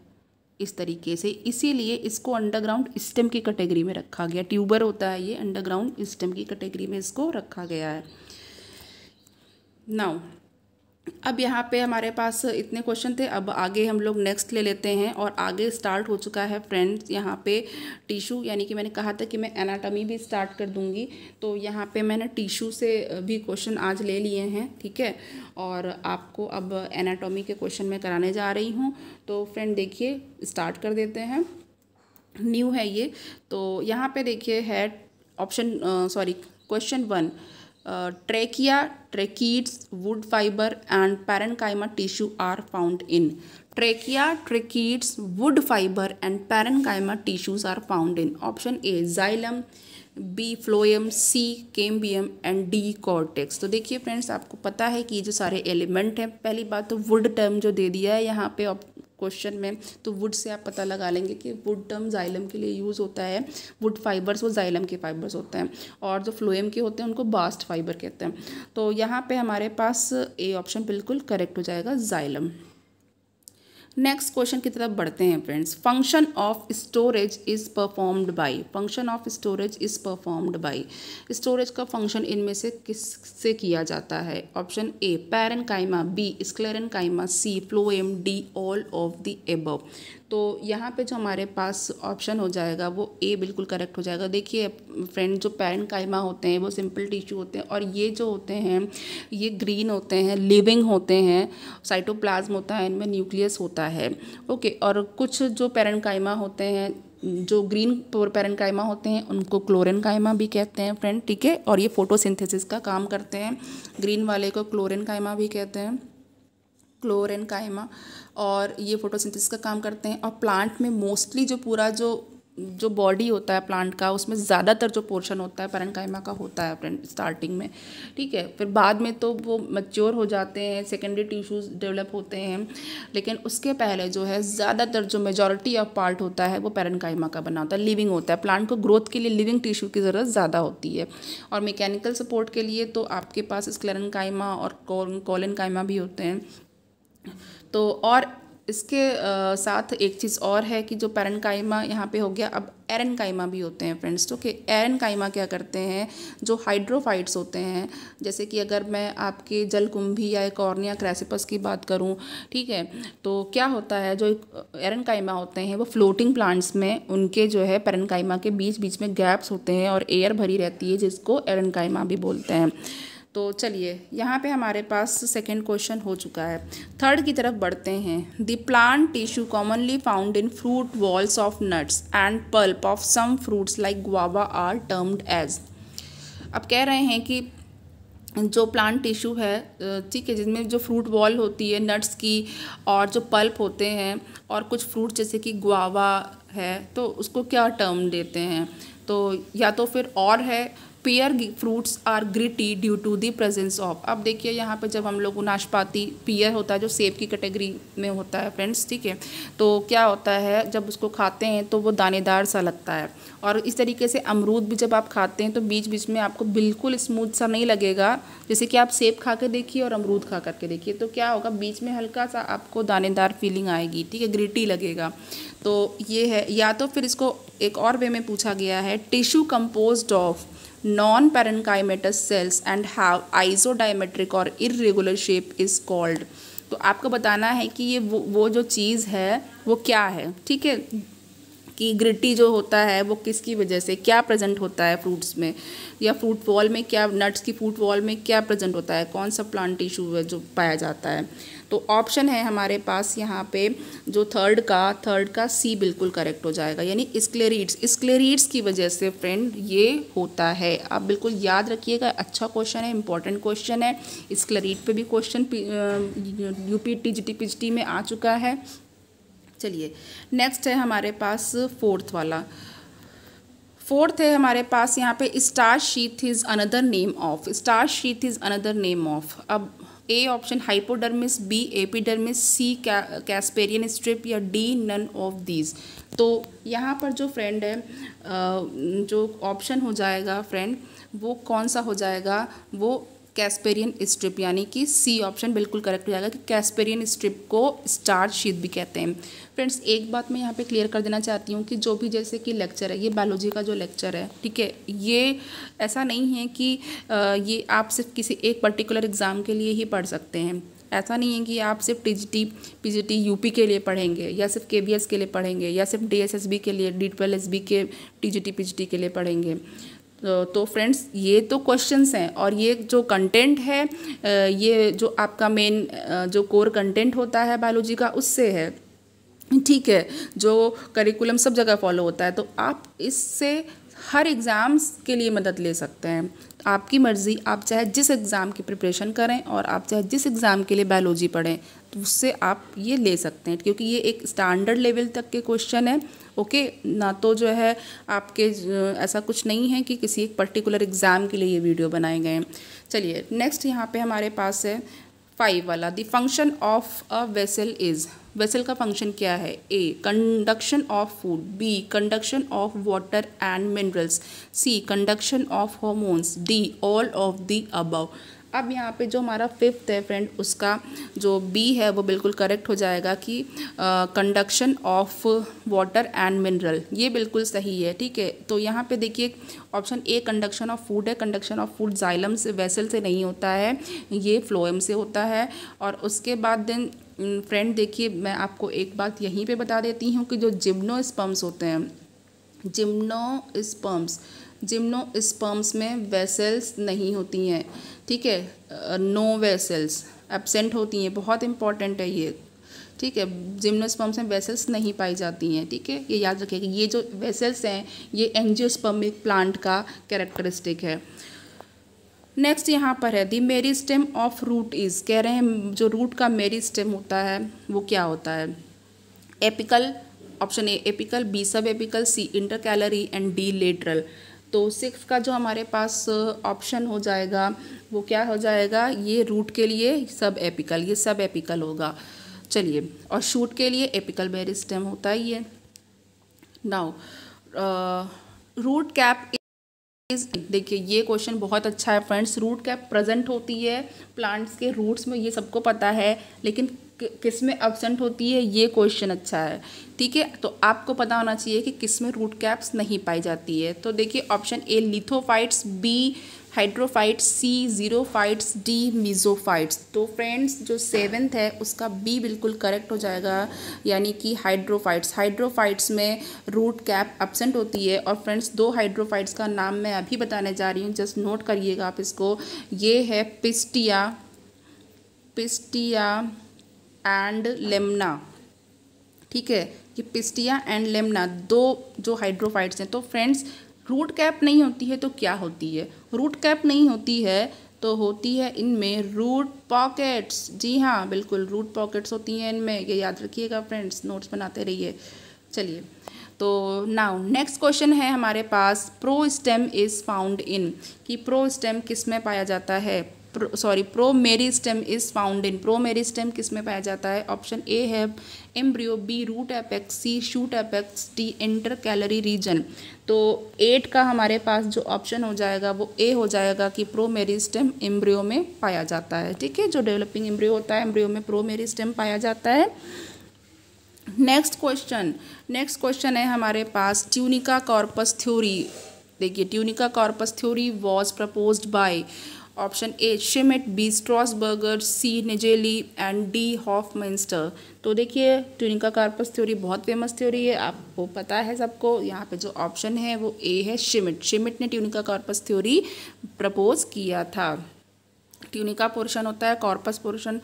इस तरीके से इसीलिए इसको अंडरग्राउंड स्टेम की कैटेगरी में रखा गया ट्यूबर होता है ये अंडरग्राउंड स्टेम की कैटेगरी में इसको रखा गया है नाउ अब यहाँ पे हमारे पास इतने क्वेश्चन थे अब आगे हम लोग नेक्स्ट ले लेते हैं और आगे स्टार्ट हो चुका है फ्रेंड्स यहाँ पे टिशू यानी कि मैंने कहा था कि मैं एनाटॉमी भी स्टार्ट कर दूँगी तो यहाँ पे मैंने टिशू से भी क्वेश्चन आज ले लिए हैं ठीक है और आपको अब एनाटॉमी के क्वेश्चन में कराने जा रही हूँ तो फ्रेंड देखिए स्टार्ट कर देते हैं न्यू है ये तो यहाँ पर देखिए है option sorry question one trachea tracheids wood fibre and parenchyma tissue are found in trachea tracheids wood fibre and parenchyma tissues are found in option A xylem B phloem C cambium and D cortex तो देखिए friends आपको पता है कि जो सारे element हैं पहली बात तो वुड टर्म जो दे दिया है यहाँ पे क्वेश्चन में तो वुड से आप पता लगा लेंगे कि वुड टर्म जाइलम के लिए यूज़ होता है वुड फाइबर्स वो जाइलम के फाइबर्स होते हैं और जो फ्लोएम के होते हैं उनको बास्ट फाइबर कहते हैं तो यहाँ पे हमारे पास ए ऑप्शन बिल्कुल करेक्ट हो जाएगा जाइलम नेक्स्ट क्वेश्चन की तरफ बढ़ते हैं friends function of storage is performed by function of storage is performed by storage का फंक्शन इनमें से किस से किया जाता है option A parenchyma B sclerenchyma C phloem D all of the above तो यहाँ पे जो हमारे पास ऑप्शन हो जाएगा वो ए बिल्कुल करेक्ट हो जाएगा देखिए फ्रेंड जो पैरन कायमा होते हैं वो सिंपल टिश्यू होते हैं और ये जो होते हैं ये ग्रीन होते हैं लिविंग होते हैं साइटोप्लाज्म होता है इनमें न्यूक्लियस होता है ओके और कुछ जो पैरन कायमा होते हैं जो ग्रीन पैरन कायमा होते हैं उनको क्लोरन कायमा भी कहते हैं फ्रेंड ठीक है और ये फोटोसिंथेसिस का काम करते हैं ग्रीन वाले को क्लोरन कायमा भी कहते हैं क्लोरन कायमा और ये फोटोसिंथेसिस का काम करते हैं और प्लांट में मोस्टली जो पूरा जो जो बॉडी होता है प्लांट का उसमें ज़्यादातर जो पोर्शन होता है परनकाइमा का होता है स्टार्टिंग में ठीक है फिर बाद में तो वो मच्योर हो जाते हैं सेकेंडरी टिश्यूज डेवलप होते हैं लेकिन उसके पहले जो है ज़्यादातर जो मेजॉरिटी ऑफ पार्ट होता है वो पेरेंकाइमा का बना होता है लिविंग होता है प्लांट को ग्रोथ के लिए लिविंग टिश्यू की ज़रूरत ज़्यादा होती है और मैकेनिकल सपोर्ट के लिए तो आपके पास स्क्लरनकाइमा और कॉलनकाइमा भी होते हैं तो और इसके आ, साथ एक चीज़ और है कि जो पैरन कायमा यहाँ पर हो गया अब एरन कायमा भी होते हैं फ्रेंड्स तो कि एरन कायमा क्या करते हैं जो हाइड्रोफाइट्स होते हैं जैसे कि अगर मैं आपके जलकुंभी या कॉर्निया क्रेसिपस की बात करूँ ठीक है तो क्या होता है जो एरन कायमा होते हैं वो फ्लोटिंग प्लांट्स में उनके जो है पैरन कायमा के बीच बीच में गैप्स होते हैं और एयर भरी रहती है जिसको एरन कायमा भी बोलते हैं तो चलिए यहाँ पे हमारे पास सेकेंड क्वेश्चन हो चुका है थर्ड की तरफ बढ़ते हैं the plant tissue commonly found in fruit walls of nuts and pulp of some fruits like guava are termed as अब कह रहे हैं कि जो प्लांट टिश्यू है ठीक है जिसमें जो फ्रूट वॉल होती है नट्स की और जो पल्प होते हैं और कुछ फ्रूट जैसे कि गुआवा है तो उसको क्या टर्म देते हैं तो या तो फिर और है pear fruits are gritty due to the presence of अब देखिए यहाँ पे जब हम लोग नाशपाती पियर होता है जो सेब की कैटेगरी में होता है फ्रेंड्स ठीक है तो क्या होता है जब उसको खाते हैं तो वो दानेदार सा लगता है और इस तरीके से अमरूद भी जब आप खाते हैं तो बीच बीच में आपको बिल्कुल स्मूथ सा नहीं लगेगा जैसे कि आप सेब खा के देखिए और अमरूद खा करके देखिए तो क्या होगा बीच में हल्का सा आपको दानेदार फीलिंग आएगी ठीक है ग्रिटी लगेगा तो ये है या तो फिर इसको एक और वे में पूछा गया है tissue compose of non-parenchymatous cells and have isodiametric or irregular shape is called तो आपको बताना है कि ये वो वो जो चीज़ है वो क्या है ठीक है कि ग्रिटी जो होता है वो किसकी वजह से क्या प्रेजेंट होता है फ्रूट्स में या फ्रूट वॉल में क्या नट्स की फ्रूट वॉल में क्या प्रेजेंट होता है कौन सा प्लांट टिश्यू है जो पाया जाता है तो ऑप्शन है हमारे पास यहाँ पे जो थर्ड का थर्ड का सी बिल्कुल करेक्ट हो जाएगा यानी स्क्लेरिड्स स्क्लेरिड्स की वजह से फ्रेंड ये होता है आप बिल्कुल याद रखिएगा अच्छा क्वेश्चन है इंपॉर्टेंट क्वेश्चन है स्क्लेरिड पे भी question UP T G T P G T में आ चुका है चलिए नेक्स्ट है हमारे पास फोर्थ वाला फोर्थ है हमारे पास यहाँ पे star sheath is another name of star sheath is another name of अब A option hypodermis B epidermis C Casparian strip या डी नन ऑफ दीज तो यहाँ पर जो फ्रेंड है जो ऑप्शन हो जाएगा फ्रेंड वो कौन सा हो जाएगा वो कैस्पेरियन स्ट्रिप यानी कि सी ऑप्शन बिल्कुल करेक्ट हो जाएगा कि कैस्पेरियन स्ट्रिप को स्टार शीत भी कहते हैं फ्रेंड्स एक बात मैं यहाँ पे क्लियर कर देना चाहती हूँ कि जो भी जैसे कि लेक्चर है ये बायोलॉजी का जो लेक्चर है ठीक है ये ऐसा नहीं है कि ये आप सिर्फ किसी एक पर्टिकुलर एग्ज़ाम के लिए ही पढ़ सकते हैं ऐसा नहीं है कि आप सिर्फ T G T P G T U P के लिए पढ़ेंगे या सिर्फ के बी एस के लिए पढ़ेंगे या सिर्फ डी एस एस बी के लिए डी ट्वेल्व एस बी के T G T P G T के लिए पढ़ेंगे तो फ्रेंड्स ये तो क्वेश्चंस हैं और ये जो कंटेंट है ये जो आपका मेन जो कोर कंटेंट होता है बायोलॉजी का उससे है ठीक है जो करिकुलम सब जगह फॉलो होता है तो आप इससे हर एग्ज़ाम्स के लिए मदद ले सकते हैं आपकी मर्ज़ी आप चाहे जिस एग्ज़ाम की प्रिपरेशन करें और आप चाहे जिस एग्ज़ाम के लिए बायोलॉजी पढ़ें उससे आप ये ले सकते हैं क्योंकि ये एक स्टैंडर्ड लेवल तक के क्वेश्चन है ओके ना तो जो है आपके ऐसा कुछ नहीं है कि किसी एक पर्टिकुलर एग्ज़ाम के लिए ये वीडियो बनाए गए हैं चलिए नेक्स्ट यहाँ पे हमारे पास है फाइव वाला the function of a vessel is vessel का फंक्शन क्या है A conduction of food B conduction of water and minerals C conduction of hormones D all of the above अब यहाँ पे जो हमारा फिफ्थ है फ्रेंड उसका जो बी है वो बिल्कुल करेक्ट हो जाएगा कि conduction of water and mineral ये बिल्कुल सही है ठीक है तो यहाँ पे देखिए option A conduction of food है कंडक्शन ऑफ फूड जाइलम से वेसल से नहीं होता है ये फ्लोएम से होता है और उसके बाद देन फ्रेंड देखिए मैं आपको एक बात यहीं पर बता देती हूँ कि जो जिम्नो होते हैं जिम्नो जिम्नोस्पर्म्स में वेसल्स नहीं होती हैं ठीक है नो वेसल्स एबसेंट होती हैं बहुत इंपॉर्टेंट है ये ठीक है जिम्नोस्पर्म्स में वेसल्स नहीं पाई जाती हैं ठीक है ये याद रखिएगा ये जो वेसल्स हैं ये एंजियोस्पर्मिक प्लांट का कैरेक्टरिस्टिक है नेक्स्ट यहाँ पर है दी मेरी स्टेम ऑफ रूट इज़ कह रहे हैं जो रूट का मेरी स्टेम होता है वो क्या होता है apical option A apical B sub apical C intercalary and D lateral तो सिक्स का जो हमारे पास ऑप्शन uh, हो जाएगा वो क्या हो जाएगा ये रूट के लिए सब एपिकल ये सब एपिकल होगा चलिए और शूट के लिए एपिकल बेरिस्टम होता ही है नाउ रूट कैप देखिए ये क्वेश्चन बहुत अच्छा है फ्रेंड्स रूट कैप प्रेजेंट होती है प्लांट्स के रूट्स में ये सबको पता है लेकिन किस में अबसेंट होती है ये क्वेश्चन अच्छा है ठीक है तो आपको पता होना चाहिए कि किस में रूट कैप्स नहीं पाई जाती है तो देखिए option A lithophytes B hydrophytes C xerophytes D mesophytes तो फ्रेंड्स जो सेवेंथ है उसका बी बिल्कुल करेक्ट हो जाएगा यानी कि हाइड्रोफाइट्स हाइड्रोफाइट्स में रूट कैप अपसेंट होती है और फ्रेंड्स दो हाइड्रोफाइट्स का नाम मैं अभी बताने जा रही हूँ जस्ट नोट करिएगा आप इसको ये है पिस्टिया पिस्टिया एंड लेमना ठीक है कि पिस्टिया एंड लेमना दो जो हाइड्रोफाइट्स हैं तो फ्रेंड्स रूट कैप नहीं होती है तो क्या होती है रूट कैप नहीं होती है तो होती है इनमें रूट पॉकेट्स जी हाँ बिल्कुल रूट पॉकेट्स होती हैं इनमें ये याद रखिएगा फ्रेंड्स नोट्स बनाते रहिए चलिए तो नाउ नेक्स्ट क्वेश्चन है हमारे पास pro stem is found in कि प्रो स्टेम किस में पाया जाता है sorry promeristem is found in pro stem किस में पाया जाता है ऑप्शन ए है embryo B root apex C shoot apex D intercalary region तो एट का हमारे पास जो ऑप्शन हो जाएगा वो ए हो जाएगा कि प्रो मेरी स्टेम एम्ब्रियो में पाया जाता है ठीक है जो डेवलपिंग एम्ब्रियो होता है एम्ब्रियो में प्रो मेरी स्टेम पाया जाता है नेक्स्ट क्वेश्चन नेक्स्ट क्वेश्चन है हमारे पास ट्यूनिका कॉर्पस थ्योरी देखिए tunica corpus theory was proposed by option A Schmidt B Strasburger C Nageli and D Hofmeister तो देखिए ट्यूनिका कार्पस थ्योरी बहुत फेमस थ्योरी है आपको पता है सबको यहाँ पे जो ऑप्शन है वो ए है शिमिट शिमिट ने ट्यूनिका कार्पस थ्योरी प्रपोज किया था ट्यूनिका पोर्शन होता है कॉर्पस पोर्शन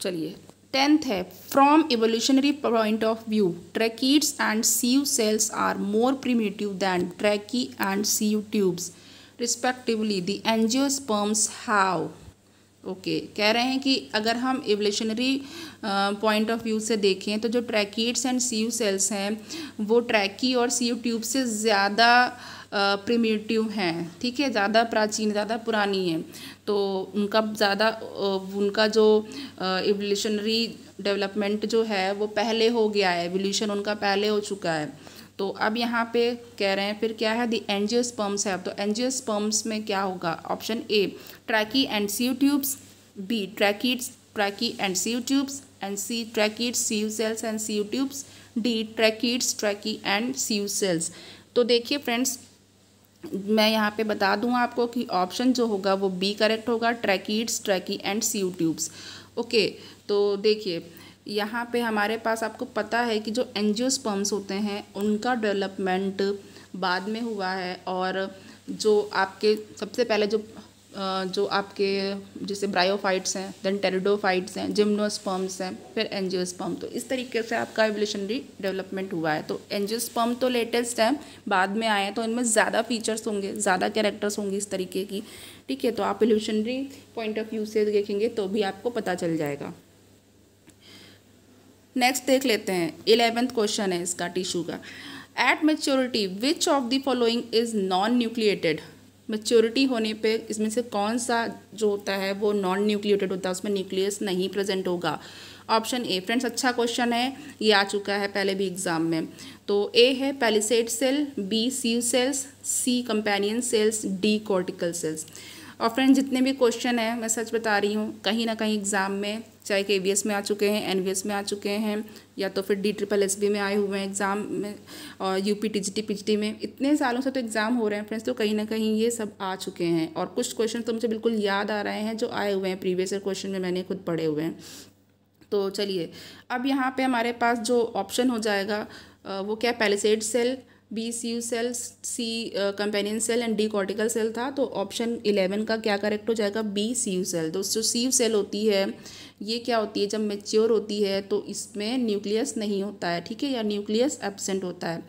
चलिए टेंथ है from evolutionary point of view tracheids and sieve cells are more primitive than trachea and sieve tubes respectively the sperms have okay कह रहे हैं कि अगर हम एवोल्यूशनरी पॉइंट ऑफ व्यू से देखें तो जो ट्रैकीट्स एंड सी सेल्स हैं वो ट्रैकी और सीव ट्यूब से ज़्यादा प्रिमेटिव हैं ठीक है ज़्यादा प्राचीन ज़्यादा पुरानी है तो उनका ज़्यादा उनका जो एवोल्यूशनरी डेवलपमेंट जो है वो पहले हो गया है एवोल्यूशन उनका पहले हो चुका है तो अब यहाँ पे कह रहे हैं फिर क्या है दी एनजियोस्पर्म्स है तो एनजियोस्पर्म्स में क्या होगा option A trachea and sieve tubes B tracheids trachea and sieve tubes and C tracheid sieve cells and sieve tubes D tracheids trachea and sieve cells तो देखिए फ्रेंड्स मैं यहाँ पे बता दूँ आपको कि ऑप्शन जो होगा वो बी करेक्ट होगा tracheids trachea and sieve tubes okay तो देखिए यहाँ पे हमारे पास आपको पता है कि जो एनजियोस्पर्म्स होते हैं उनका डेवलपमेंट बाद में हुआ है और जो आपके सबसे पहले जो जो आपके जैसे ब्रायोफाइट्स हैं देन टेरिडोफाइट्स हैं जिम्नोस्पर्म्स हैं फिर एनजियोस्पर्म तो इस तरीके से आपका एवोल्यूशनरी डेवलपमेंट हुआ है तो एनजियोस्पर्म तो लेटेस्ट है बाद में आए हैं तो इनमें ज़्यादा फीचर्स होंगे ज़्यादा कैरेक्टर्स होंगे इस तरीके की ठीक है तो आप एवोल्यूशनरी पॉइंट ऑफ व्यू से देखेंगे तो भी आपको पता चल जाएगा नेक्स्ट देख लेते हैं इलेवेंथ क्वेश्चन है इसका टिश्यू का at maturity which of the following is non nucleated maturity होने पे इसमें से कौन सा जो होता है वो नॉन न्यूक्लिएटेड होता है उसमें न्यूक्लियस नहीं प्रेजेंट होगा ऑप्शन ए फ्रेंड्स अच्छा क्वेश्चन है ये आ चुका है पहले भी एग्जाम में तो ए है palisade cell B sieve cells C companion cells D cortical cells और फ्रेंड्स जितने भी क्वेश्चन हैं मैं सच बता रही हूँ कहीं ना कहीं एग्ज़ाम में चाहे के बी में आ चुके हैं एन में आ चुके हैं या तो फिर डी ट्रिपल एस में आए हुए हैं एग्ज़ाम में और U P T G T P G T में इतने सालों से तो एग्ज़ाम हो रहे हैं फ्रेंड्स तो कहीं ना कहीं ये सब आ चुके हैं और कुछ क्वेश्चन तो मुझे बिल्कुल याद आ रहे हैं जो आए हुए हैं प्रीवियस ईयर क्वेश्चन में मैंने खुद पढ़े हुए हैं तो चलिए अब यहाँ पर हमारे पास जो ऑप्शन हो जाएगा वो क्या palisade cell B sieve cell C companion cell and D cortical cell था तो ऑप्शन इलेवन का क्या करेक्ट हो जाएगा बी सी यू सेल तो जो सी यू सेल होती है ये क्या होती है जब मेच्योर होती है तो इसमें न्यूक्लियस नहीं होता है ठीक है या न्यूक्लियस एबसेंट होता है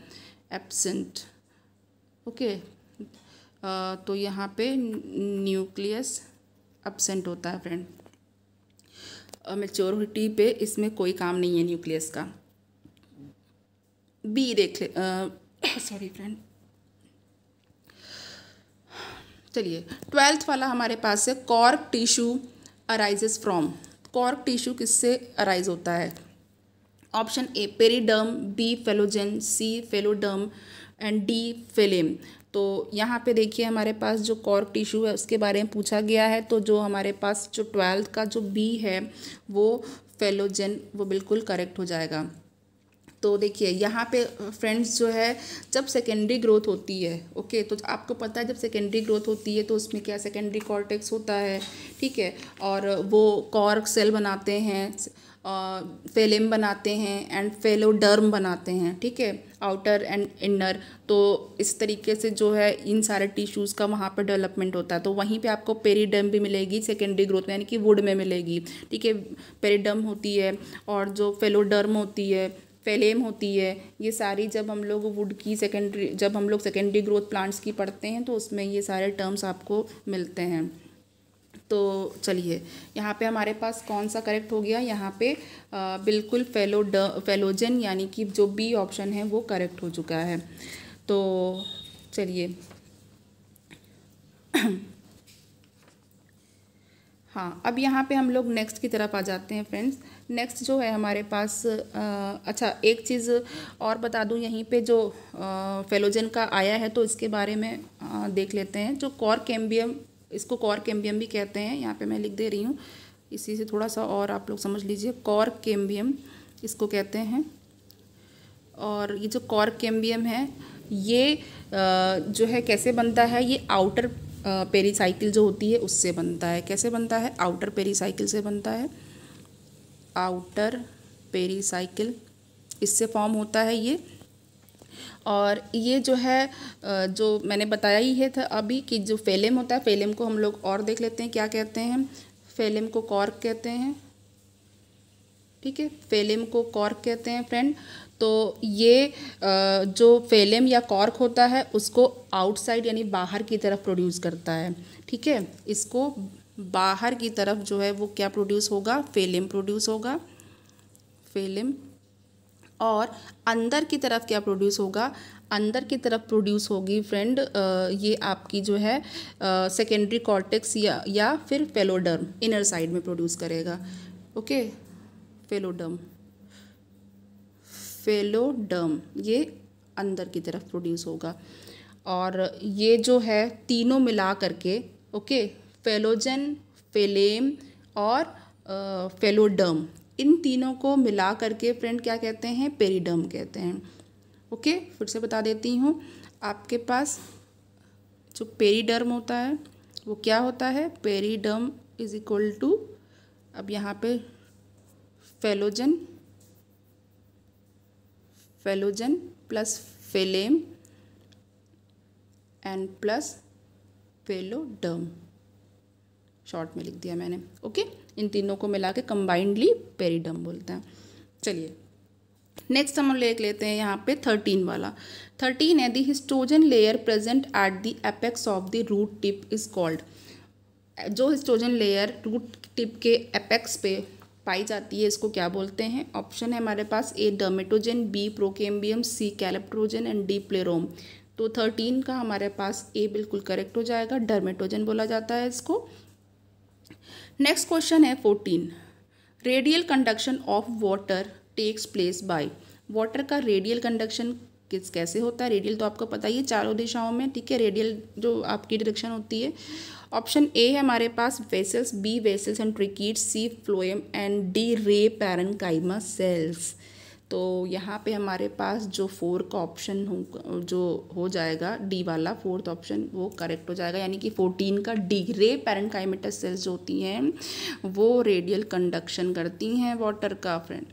एबसेंट ओके आ, तो यहाँ पे न्यूक्लियस एबसेंट होता है फ्रेंड मेच्योरिटी पे इसमें कोई काम नहीं है न्यूक्लियस का बी देख ले सॉरी फ्रेंड चलिए ट्वेल्थ वाला हमारे पास है cork tissue arises from cork tissue किससे अराइज होता है option A periderm B phellogen C phelloderm and D phellem तो यहाँ पे देखिए हमारे पास जो कॉर्क टिश्यू है उसके बारे में पूछा गया है तो जो हमारे पास जो ट्वेल्थ का जो बी है वो फेलोजन वो बिल्कुल करेक्ट हो जाएगा तो देखिए यहाँ पे फ्रेंड्स जो है जब सेकेंडरी ग्रोथ होती है ओके तो आपको पता है जब सेकेंडरी ग्रोथ होती है तो उसमें क्या सेकेंडरी कॉर्टेक्स होता है ठीक है और वो कॉर्क सेल बनाते हैं फेलेम बनाते हैं एंड फेलोडर्म बनाते हैं ठीक है आउटर एंड इनर तो इस तरीके से जो है इन सारे टिश्यूज़ का वहाँ पर डेवलपमेंट होता है तो वहीं पे आपको पेरीडम भी मिलेगी सेकेंडरी ग्रोथ में यानी कि वुड में मिलेगी ठीक है पेरीडम होती है और जो फेलोडर्म होती है फेलेम होती है ये सारी जब हम लोग वुड की सेकेंडरी जब हम लोग सेकेंडरी ग्रोथ प्लांट्स की पढ़ते हैं तो उसमें ये सारे टर्म्स आपको मिलते हैं तो चलिए यहाँ पे हमारे पास कौन सा करेक्ट हो गया यहाँ पे आ, बिल्कुल फेलो ड फेलोजन यानी कि जो बी ऑप्शन है वो करेक्ट हो चुका है तो चलिए हाँ अब यहाँ पे हम लोग नेक्स्ट की तरफ आ जाते हैं फ्रेंड्स नेक्स्ट जो है हमारे पास आ, अच्छा एक चीज़ और बता दूं यहीं पे जो फेलोजन का आया है तो इसके बारे में आ, देख लेते हैं जो कॉर कैम्बियम इसको कॉर कैम्बियम भी कहते हैं यहाँ पे मैं लिख दे रही हूँ इसी से थोड़ा सा और आप लोग समझ लीजिए कॉर कैम्बियम इसको कहते हैं और ये जो कॉर कैम्बियम है ये जो है कैसे बनता है ये आउटर पेरीसाइकिल जो होती है उससे बनता है कैसे बनता है आउटर पेरीसाइकिल से बनता है आउटर पेरीसाइकिल इससे फॉर्म होता है ये और ये जो है जो मैंने बताया ही है था अभी कि जो फेलेम होता है फेलेम को हम लोग और देख लेते हैं क्या कहते हैं फेलेम को कॉर्क कहते हैं ठीक है फेलेम को कॉर्क कहते हैं फ्रेंड तो ये जो फेलेम या कॉर्क होता है उसको आउटसाइड यानी बाहर की तरफ प्रोड्यूस करता है ठीक है इसको बाहर की तरफ जो है वो क्या प्रोड्यूस होगा फेलिम प्रोड्यूस होगा फेलिम और अंदर की तरफ क्या प्रोड्यूस होगा अंदर की तरफ प्रोड्यूस होगी फ्रेंड ये आपकी जो है सेकेंडरी कॉर्टेक्स या या फिर फेलोडर्म इनर साइड में प्रोड्यूस करेगा ओके फेलोडर्म फेलोडर्म ये अंदर की तरफ प्रोड्यूस होगा और ये जो है तीनों मिला करके ओके फेलोजन फेलेम और फेलोडर्म इन तीनों को मिला करके फ्रेंड क्या कहते हैं पेरीडर्म कहते हैं ओके फिर से बता देती हूँ आपके पास जो पेरीडर्म होता है वो क्या होता है पेरीडर्म इज इक्वल टू अब यहाँ पे phellogen phellogen plus phellem and plus phelloderm short में लिख दिया मैंने ओके इन तीनों को मिला के कंबाइंडली पेरीडम बोलते हैं चलिए नेक्स्ट हम लेख लेते हैं यहाँ पे थर्टीन वाला थर्टीन है the histogen layer present at the apex of the root tip is called जो हिस्ट्रोजन लेयर रूट टिप के एपेक्स पे पाई जाती है इसको क्या बोलते हैं ऑप्शन है हमारे पास A dermatogen B procambium C calyptrogen and D plerome तो थर्टीन का हमारे पास ए बिल्कुल करेक्ट हो जाएगा डर्मेटोजन बोला जाता है इसको नेक्स्ट क्वेश्चन है fourteen radial conduction of water takes place by water का रेडियल कंडक्शन किस कैसे होता है रेडियल तो आपको पता ही है चारों दिशाओं में ठीक है रेडियल जो आपकी डिरेक्शन होती है ऑप्शन ए है हमारे पास vessels B vessels and tracheids C phloem and D ray parenchyma cells तो यहाँ पे हमारे पास जो फोर का ऑप्शन हो जो हो जाएगा डी वाला फोर्थ ऑप्शन वो करेक्ट हो जाएगा यानी कि फोर्टीन का डी रे पैरेंकाइमेटस सेल्स जो होती हैं वो रेडियल कंडक्शन करती हैं वाटर का फ्रेंड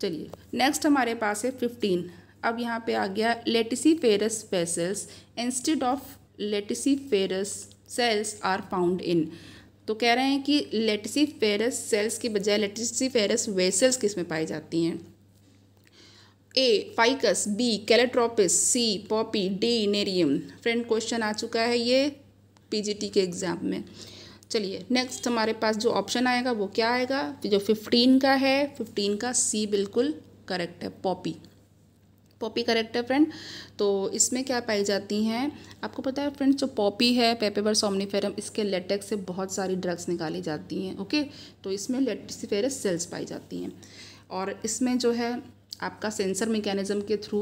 चलिए नेक्स्ट हमारे पास है फिफ्टीन अब यहाँ पे आ गया laticiferous vessels instead of laticiferous cells are found in तो कह रहे हैं कि लेटिसी फेरस सेल्स की बजाय लेटिसी फेरस वेसल्स किस में पाई जाती हैं A ficus B calotropis C poppy D nerium friend question आ चुका है ये पीजीटी के एग्ज़ाम में चलिए नेक्स्ट हमारे पास जो ऑप्शन आएगा वो क्या आएगा तो जो फिफ्टीन का है फिफ्टीन का सी बिल्कुल करेक्ट है पॉपी पॉपी करेक्ट है फ्रेंड तो इसमें क्या पाई जाती हैं आपको पता है फ्रेंड जो पॉपी है पेपेबर सोमनीफेरम इसके लेटेक्स से बहुत सारी ड्रग्स निकाली जाती हैं ओके तो इसमें लेटिफेरस सेल्स पाई जाती हैं और इसमें जो है आपका सेंसर मैकेनिज्म के थ्रू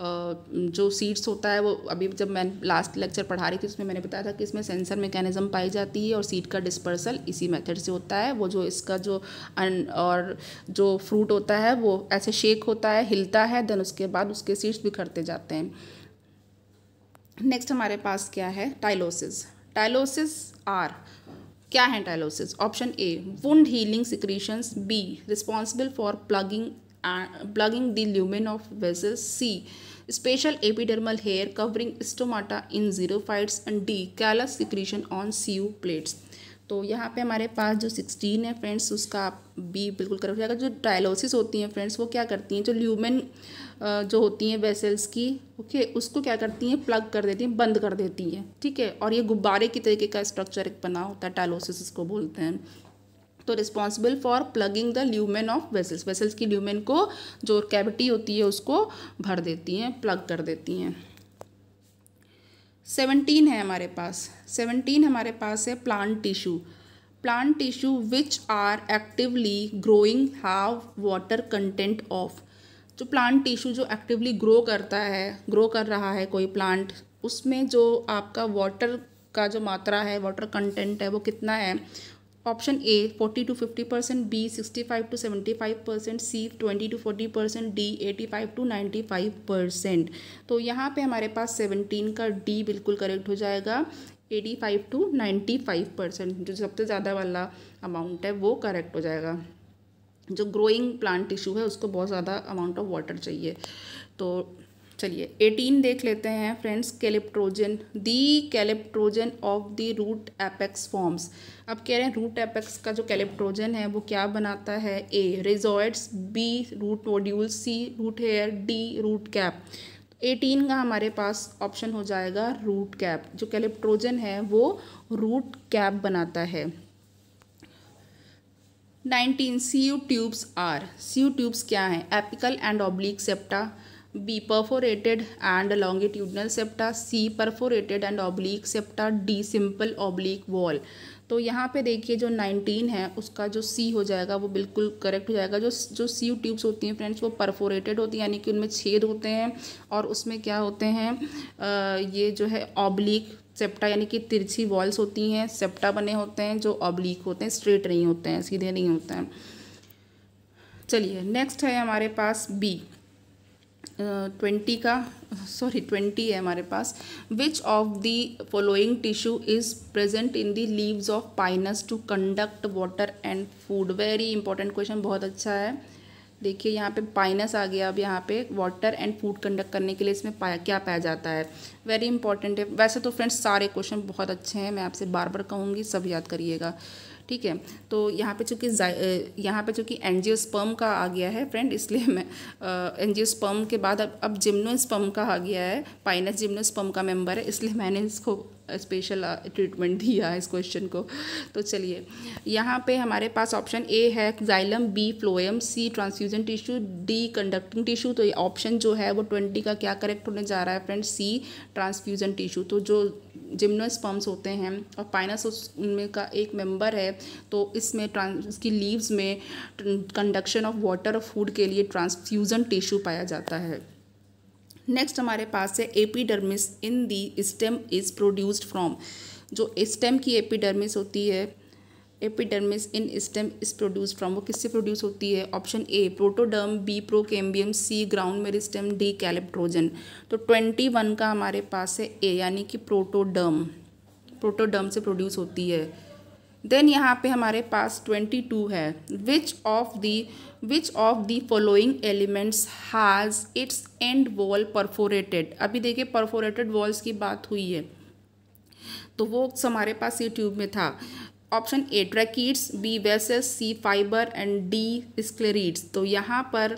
जो सीड्स होता है वो अभी जब मैं लास्ट लेक्चर पढ़ा रही थी उसमें मैंने बताया था कि इसमें सेंसर मैकेनिज़्म पाई जाती है और सीड का डिस्पर्सल इसी मेथड से होता है वो जो इसका जो अन और जो फ्रूट होता है वो ऐसे शेक होता है हिलता है देन उसके बाद उसके सीड्स बिखरते जाते हैं नेक्स्ट हमारे पास क्या है टाइलोसिस टाइलोसिस आर क्या है tylosis option A wound healing secretions B responsible for plugging plugging the lumen of vessel C. Special epidermal hair covering stomata in xerophytes and D. Callus secretion on CU plates. तो यहाँ पे हमारे पास जो sixteen है friends उसका आप B बिल्कुल correct हो जाएगा जो डायलोसिस होती हैं फ्रेंड्स वो क्या करती हैं जो ल्यूमेन जो होती हैं वेसल्स की ओके उसको क्या करती हैं प्लग कर देती हैं बंद कर देती हैं ठीक है और ये गुब्बारे की तरीके का स्ट्रक्चर एक बना होता है डायलोसिस इसको बोलते हैं तो responsible for plugging the lumen of vessels vessels की ल्यूमेन को जो कैविटी होती है उसको भर देती हैं प्लग कर देती हैं सेवनटीन है हमारे पास सेवनटीन हमारे पास है plant tissue plant tissue which are actively growing have water content of जो प्लांट टिश्यू जो एक्टिवली ग्रो करता है ग्रो कर रहा है कोई प्लांट उसमें जो आपका वाटर का जो मात्रा है वाटर कंटेंट है वो कितना है option A forty to fifty percent B sixty five to seventy five percent C twenty to forty percent D eighty five to ninety five percent तो यहाँ पे हमारे पास सेवनटीन का डी बिल्कुल करेक्ट हो जाएगा eighty five to ninety five percent जो सबसे ज़्यादा वाला अमाउंट है वो करेक्ट हो जाएगा जो ग्रोइंग प्लांट टिश्यू है उसको बहुत ज़्यादा अमाउंट ऑफ वाटर चाहिए तो चलिए एटीन देख लेते हैं friends calyptrogen the calyptrogen of the root apex forms अब कह रहे हैं रूट एपेक्स का जो कैलिप्ट्रोजन है वो क्या बनाता है A rhizoids B root nodule C root hair D root cap eighteen का हमारे पास ऑप्शन हो जाएगा रूट कैप जो कैलिप्ट्रोजन है वो रूट कैप बनाता है nineteen sieve tubes are sieve tubes क्या हैं apical and oblique septa B perforated and longitudinal septa, C perforated and oblique septa, D simple oblique wall. तो यहाँ पे देखिए जो 19 है उसका जो C हो जाएगा वो बिल्कुल करेक्ट हो जाएगा जो जो सी ट्यूब्स होती हैं फ्रेंड्स वो परफोरेटेड होती हैं यानी कि उनमें छेद होते हैं और उसमें क्या होते हैं आ, ये जो है ऑब्लिक सेप्टा यानी कि तिरछी वॉल्स होती हैं सेप्टा बने होते हैं जो ऑब्लिक होते हैं स्ट्रेट नहीं होते हैं सीधे नहीं होते हैं चलिए नेक्स्ट है हमारे पास बी ट्वेंटी uh, का सॉरी ट्वेंटी है हमारे पास which of the following tissue is present in the leaves of pinus to conduct water and food very important question बहुत अच्छा है देखिए यहाँ पे पाइनस आ गया अब यहाँ पे वाटर एंड फूड कंडक्ट करने के लिए इसमें पाया क्या पाया जाता है वेरी इंपॉर्टेंट है वैसे तो फ्रेंड्स सारे क्वेश्चन बहुत अच्छे हैं मैं आपसे बार बार कहूँगी सब याद करिएगा ठीक है तो यहाँ पे चूँकि यहाँ पे चूँकि स्पर्म का आ गया है फ्रेंड इसलिए मैं स्पर्म के बाद अब अब जिम्नोस्पर्म का आ गया है पाइनस जिम्नोस्पर्म का मेंबर है इसलिए मैंने इसको स्पेशल ट्रीटमेंट दिया है इस क्वेश्चन को तो चलिए यहाँ पे हमारे पास ऑप्शन ए है xylem B phloem C transfusion tissue D conducting tissue तो ये ऑप्शन जो है वो ट्वेंटी का क्या करेक्ट होने जा रहा है फ्रेंड सी ट्रांसफ्यूजन टिश्यू तो जो जिम्नोस्पम्स होते हैं और पाइनस उनमें का एक मेंबर है तो इसमें ट्रांस इसकी लीव्स में कंडक्शन ऑफ वाटर और फूड के लिए ट्रांसफ्यूज़न टिश्यू पाया जाता है नेक्स्ट हमारे पास है epidermis in the stem is produced from जो स्टेम की एपिडर्मिस होती है epidermis in stem is produce from वो किससे प्रोड्यूस होती है option A protoderm B procambium C ground stem D calyptrogen तो ट्वेंटी वन का हमारे पास है ए यानी कि प्रोटोडर्म प्रोटोडर्म से प्रोड्यूस होती है देन यहाँ पे हमारे पास ट्वेंटी टू है which of the which of the following elements has its end wall perforated अभी देखिए परफोरेटेड वॉल्स की बात हुई है तो वो हमारे पास ये ट्यूब में था ऑप्शन ए ट्रैकिड्स बी वेसेस C fibre and D sclereids तो यहाँ पर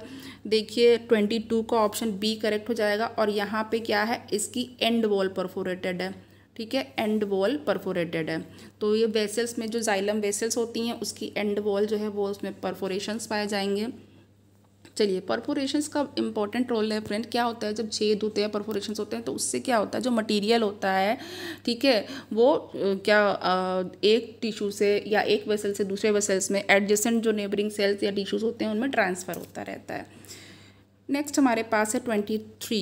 देखिए ट्वेंटी टू का ऑप्शन बी करेक्ट हो जाएगा और यहाँ पे क्या है इसकी एंड वॉल परफोरेटेड है ठीक है एंड वॉल परफोरेटेड है तो ये वेसल्स में जो जाइलम वेसल्स होती हैं उसकी एंड वॉल जो है वो उसमें परफोरेशंस पाए जाएंगे चलिए परफोरेशंस का इंपॉर्टेंट रोल है फ्रेंड क्या होता है जब छेद होते हैं परफोरेशंस होते हैं तो उससे क्या होता है जो मटेरियल होता है ठीक है वो क्या एक टिश्यू से या एक वेसल से दूसरे वेसल्स में एडजस्टेंट जो नेबरिंग सेल्स या टिश्यूज़ होते हैं उनमें ट्रांसफ़र होता रहता है नेक्स्ट हमारे पास है twenty three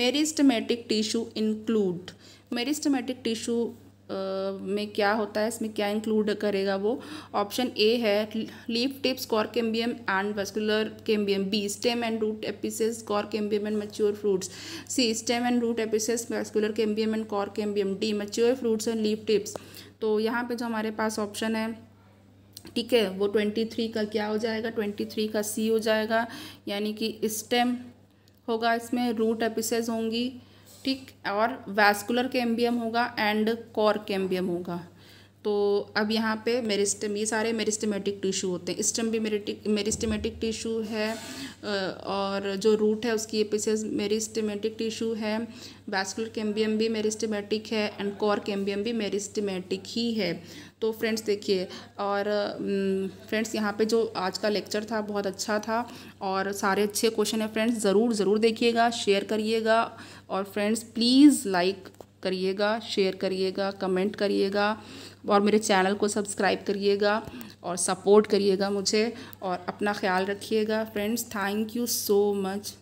meristematic tissue include meristematic tissue में क्या होता है इसमें क्या इंक्लूड करेगा वो ऑप्शन ए है leaf tips cork cambium and vascular cambium B stem and root apices cambium and mature fruits C stem and root apices vascular cambium and cork cambium D mature fruits and leaf tips तो यहाँ पे जो हमारे पास option है ठीक है वो twenty three का क्या हो जाएगा ट्वेंटी थ्री का सी हो जाएगा यानी कि स्टेम होगा इसमें रूट एपिसेस होंगी ठीक और वैस्कुलर कैम्बियम होगा एंड कॉर कैम्बियम होगा तो अब यहाँ पे मेरिस्टम ये सारे मेरिस्टमेटिक टिश्यू होते हैं स्टम भी मेरिटिक मेरिस्टमेटिक टिश्यू है और जो रूट है उसकी एपिसेस मेरिस्टमेटिक टिश्यू है वैस्कुलर कैम्बियम भी मेरिस्टमेटिक है एंड कॉर कैम्बियम भी मेरिस्टमेटिक ही है तो फ्रेंड्स देखिए और फ्रेंड्स यहाँ पे जो आज का लेक्चर था बहुत अच्छा था और सारे अच्छे क्वेश्चन है फ्रेंड्स ज़रूर ज़रूर देखिएगा शेयर करिएगा और फ्रेंड्स प्लीज़ लाइक करिएगा शेयर करिएगा कमेंट करिएगा और मेरे चैनल को सब्सक्राइब करिएगा और सपोर्ट करिएगा मुझे और अपना ख्याल रखिएगा friends thank you so much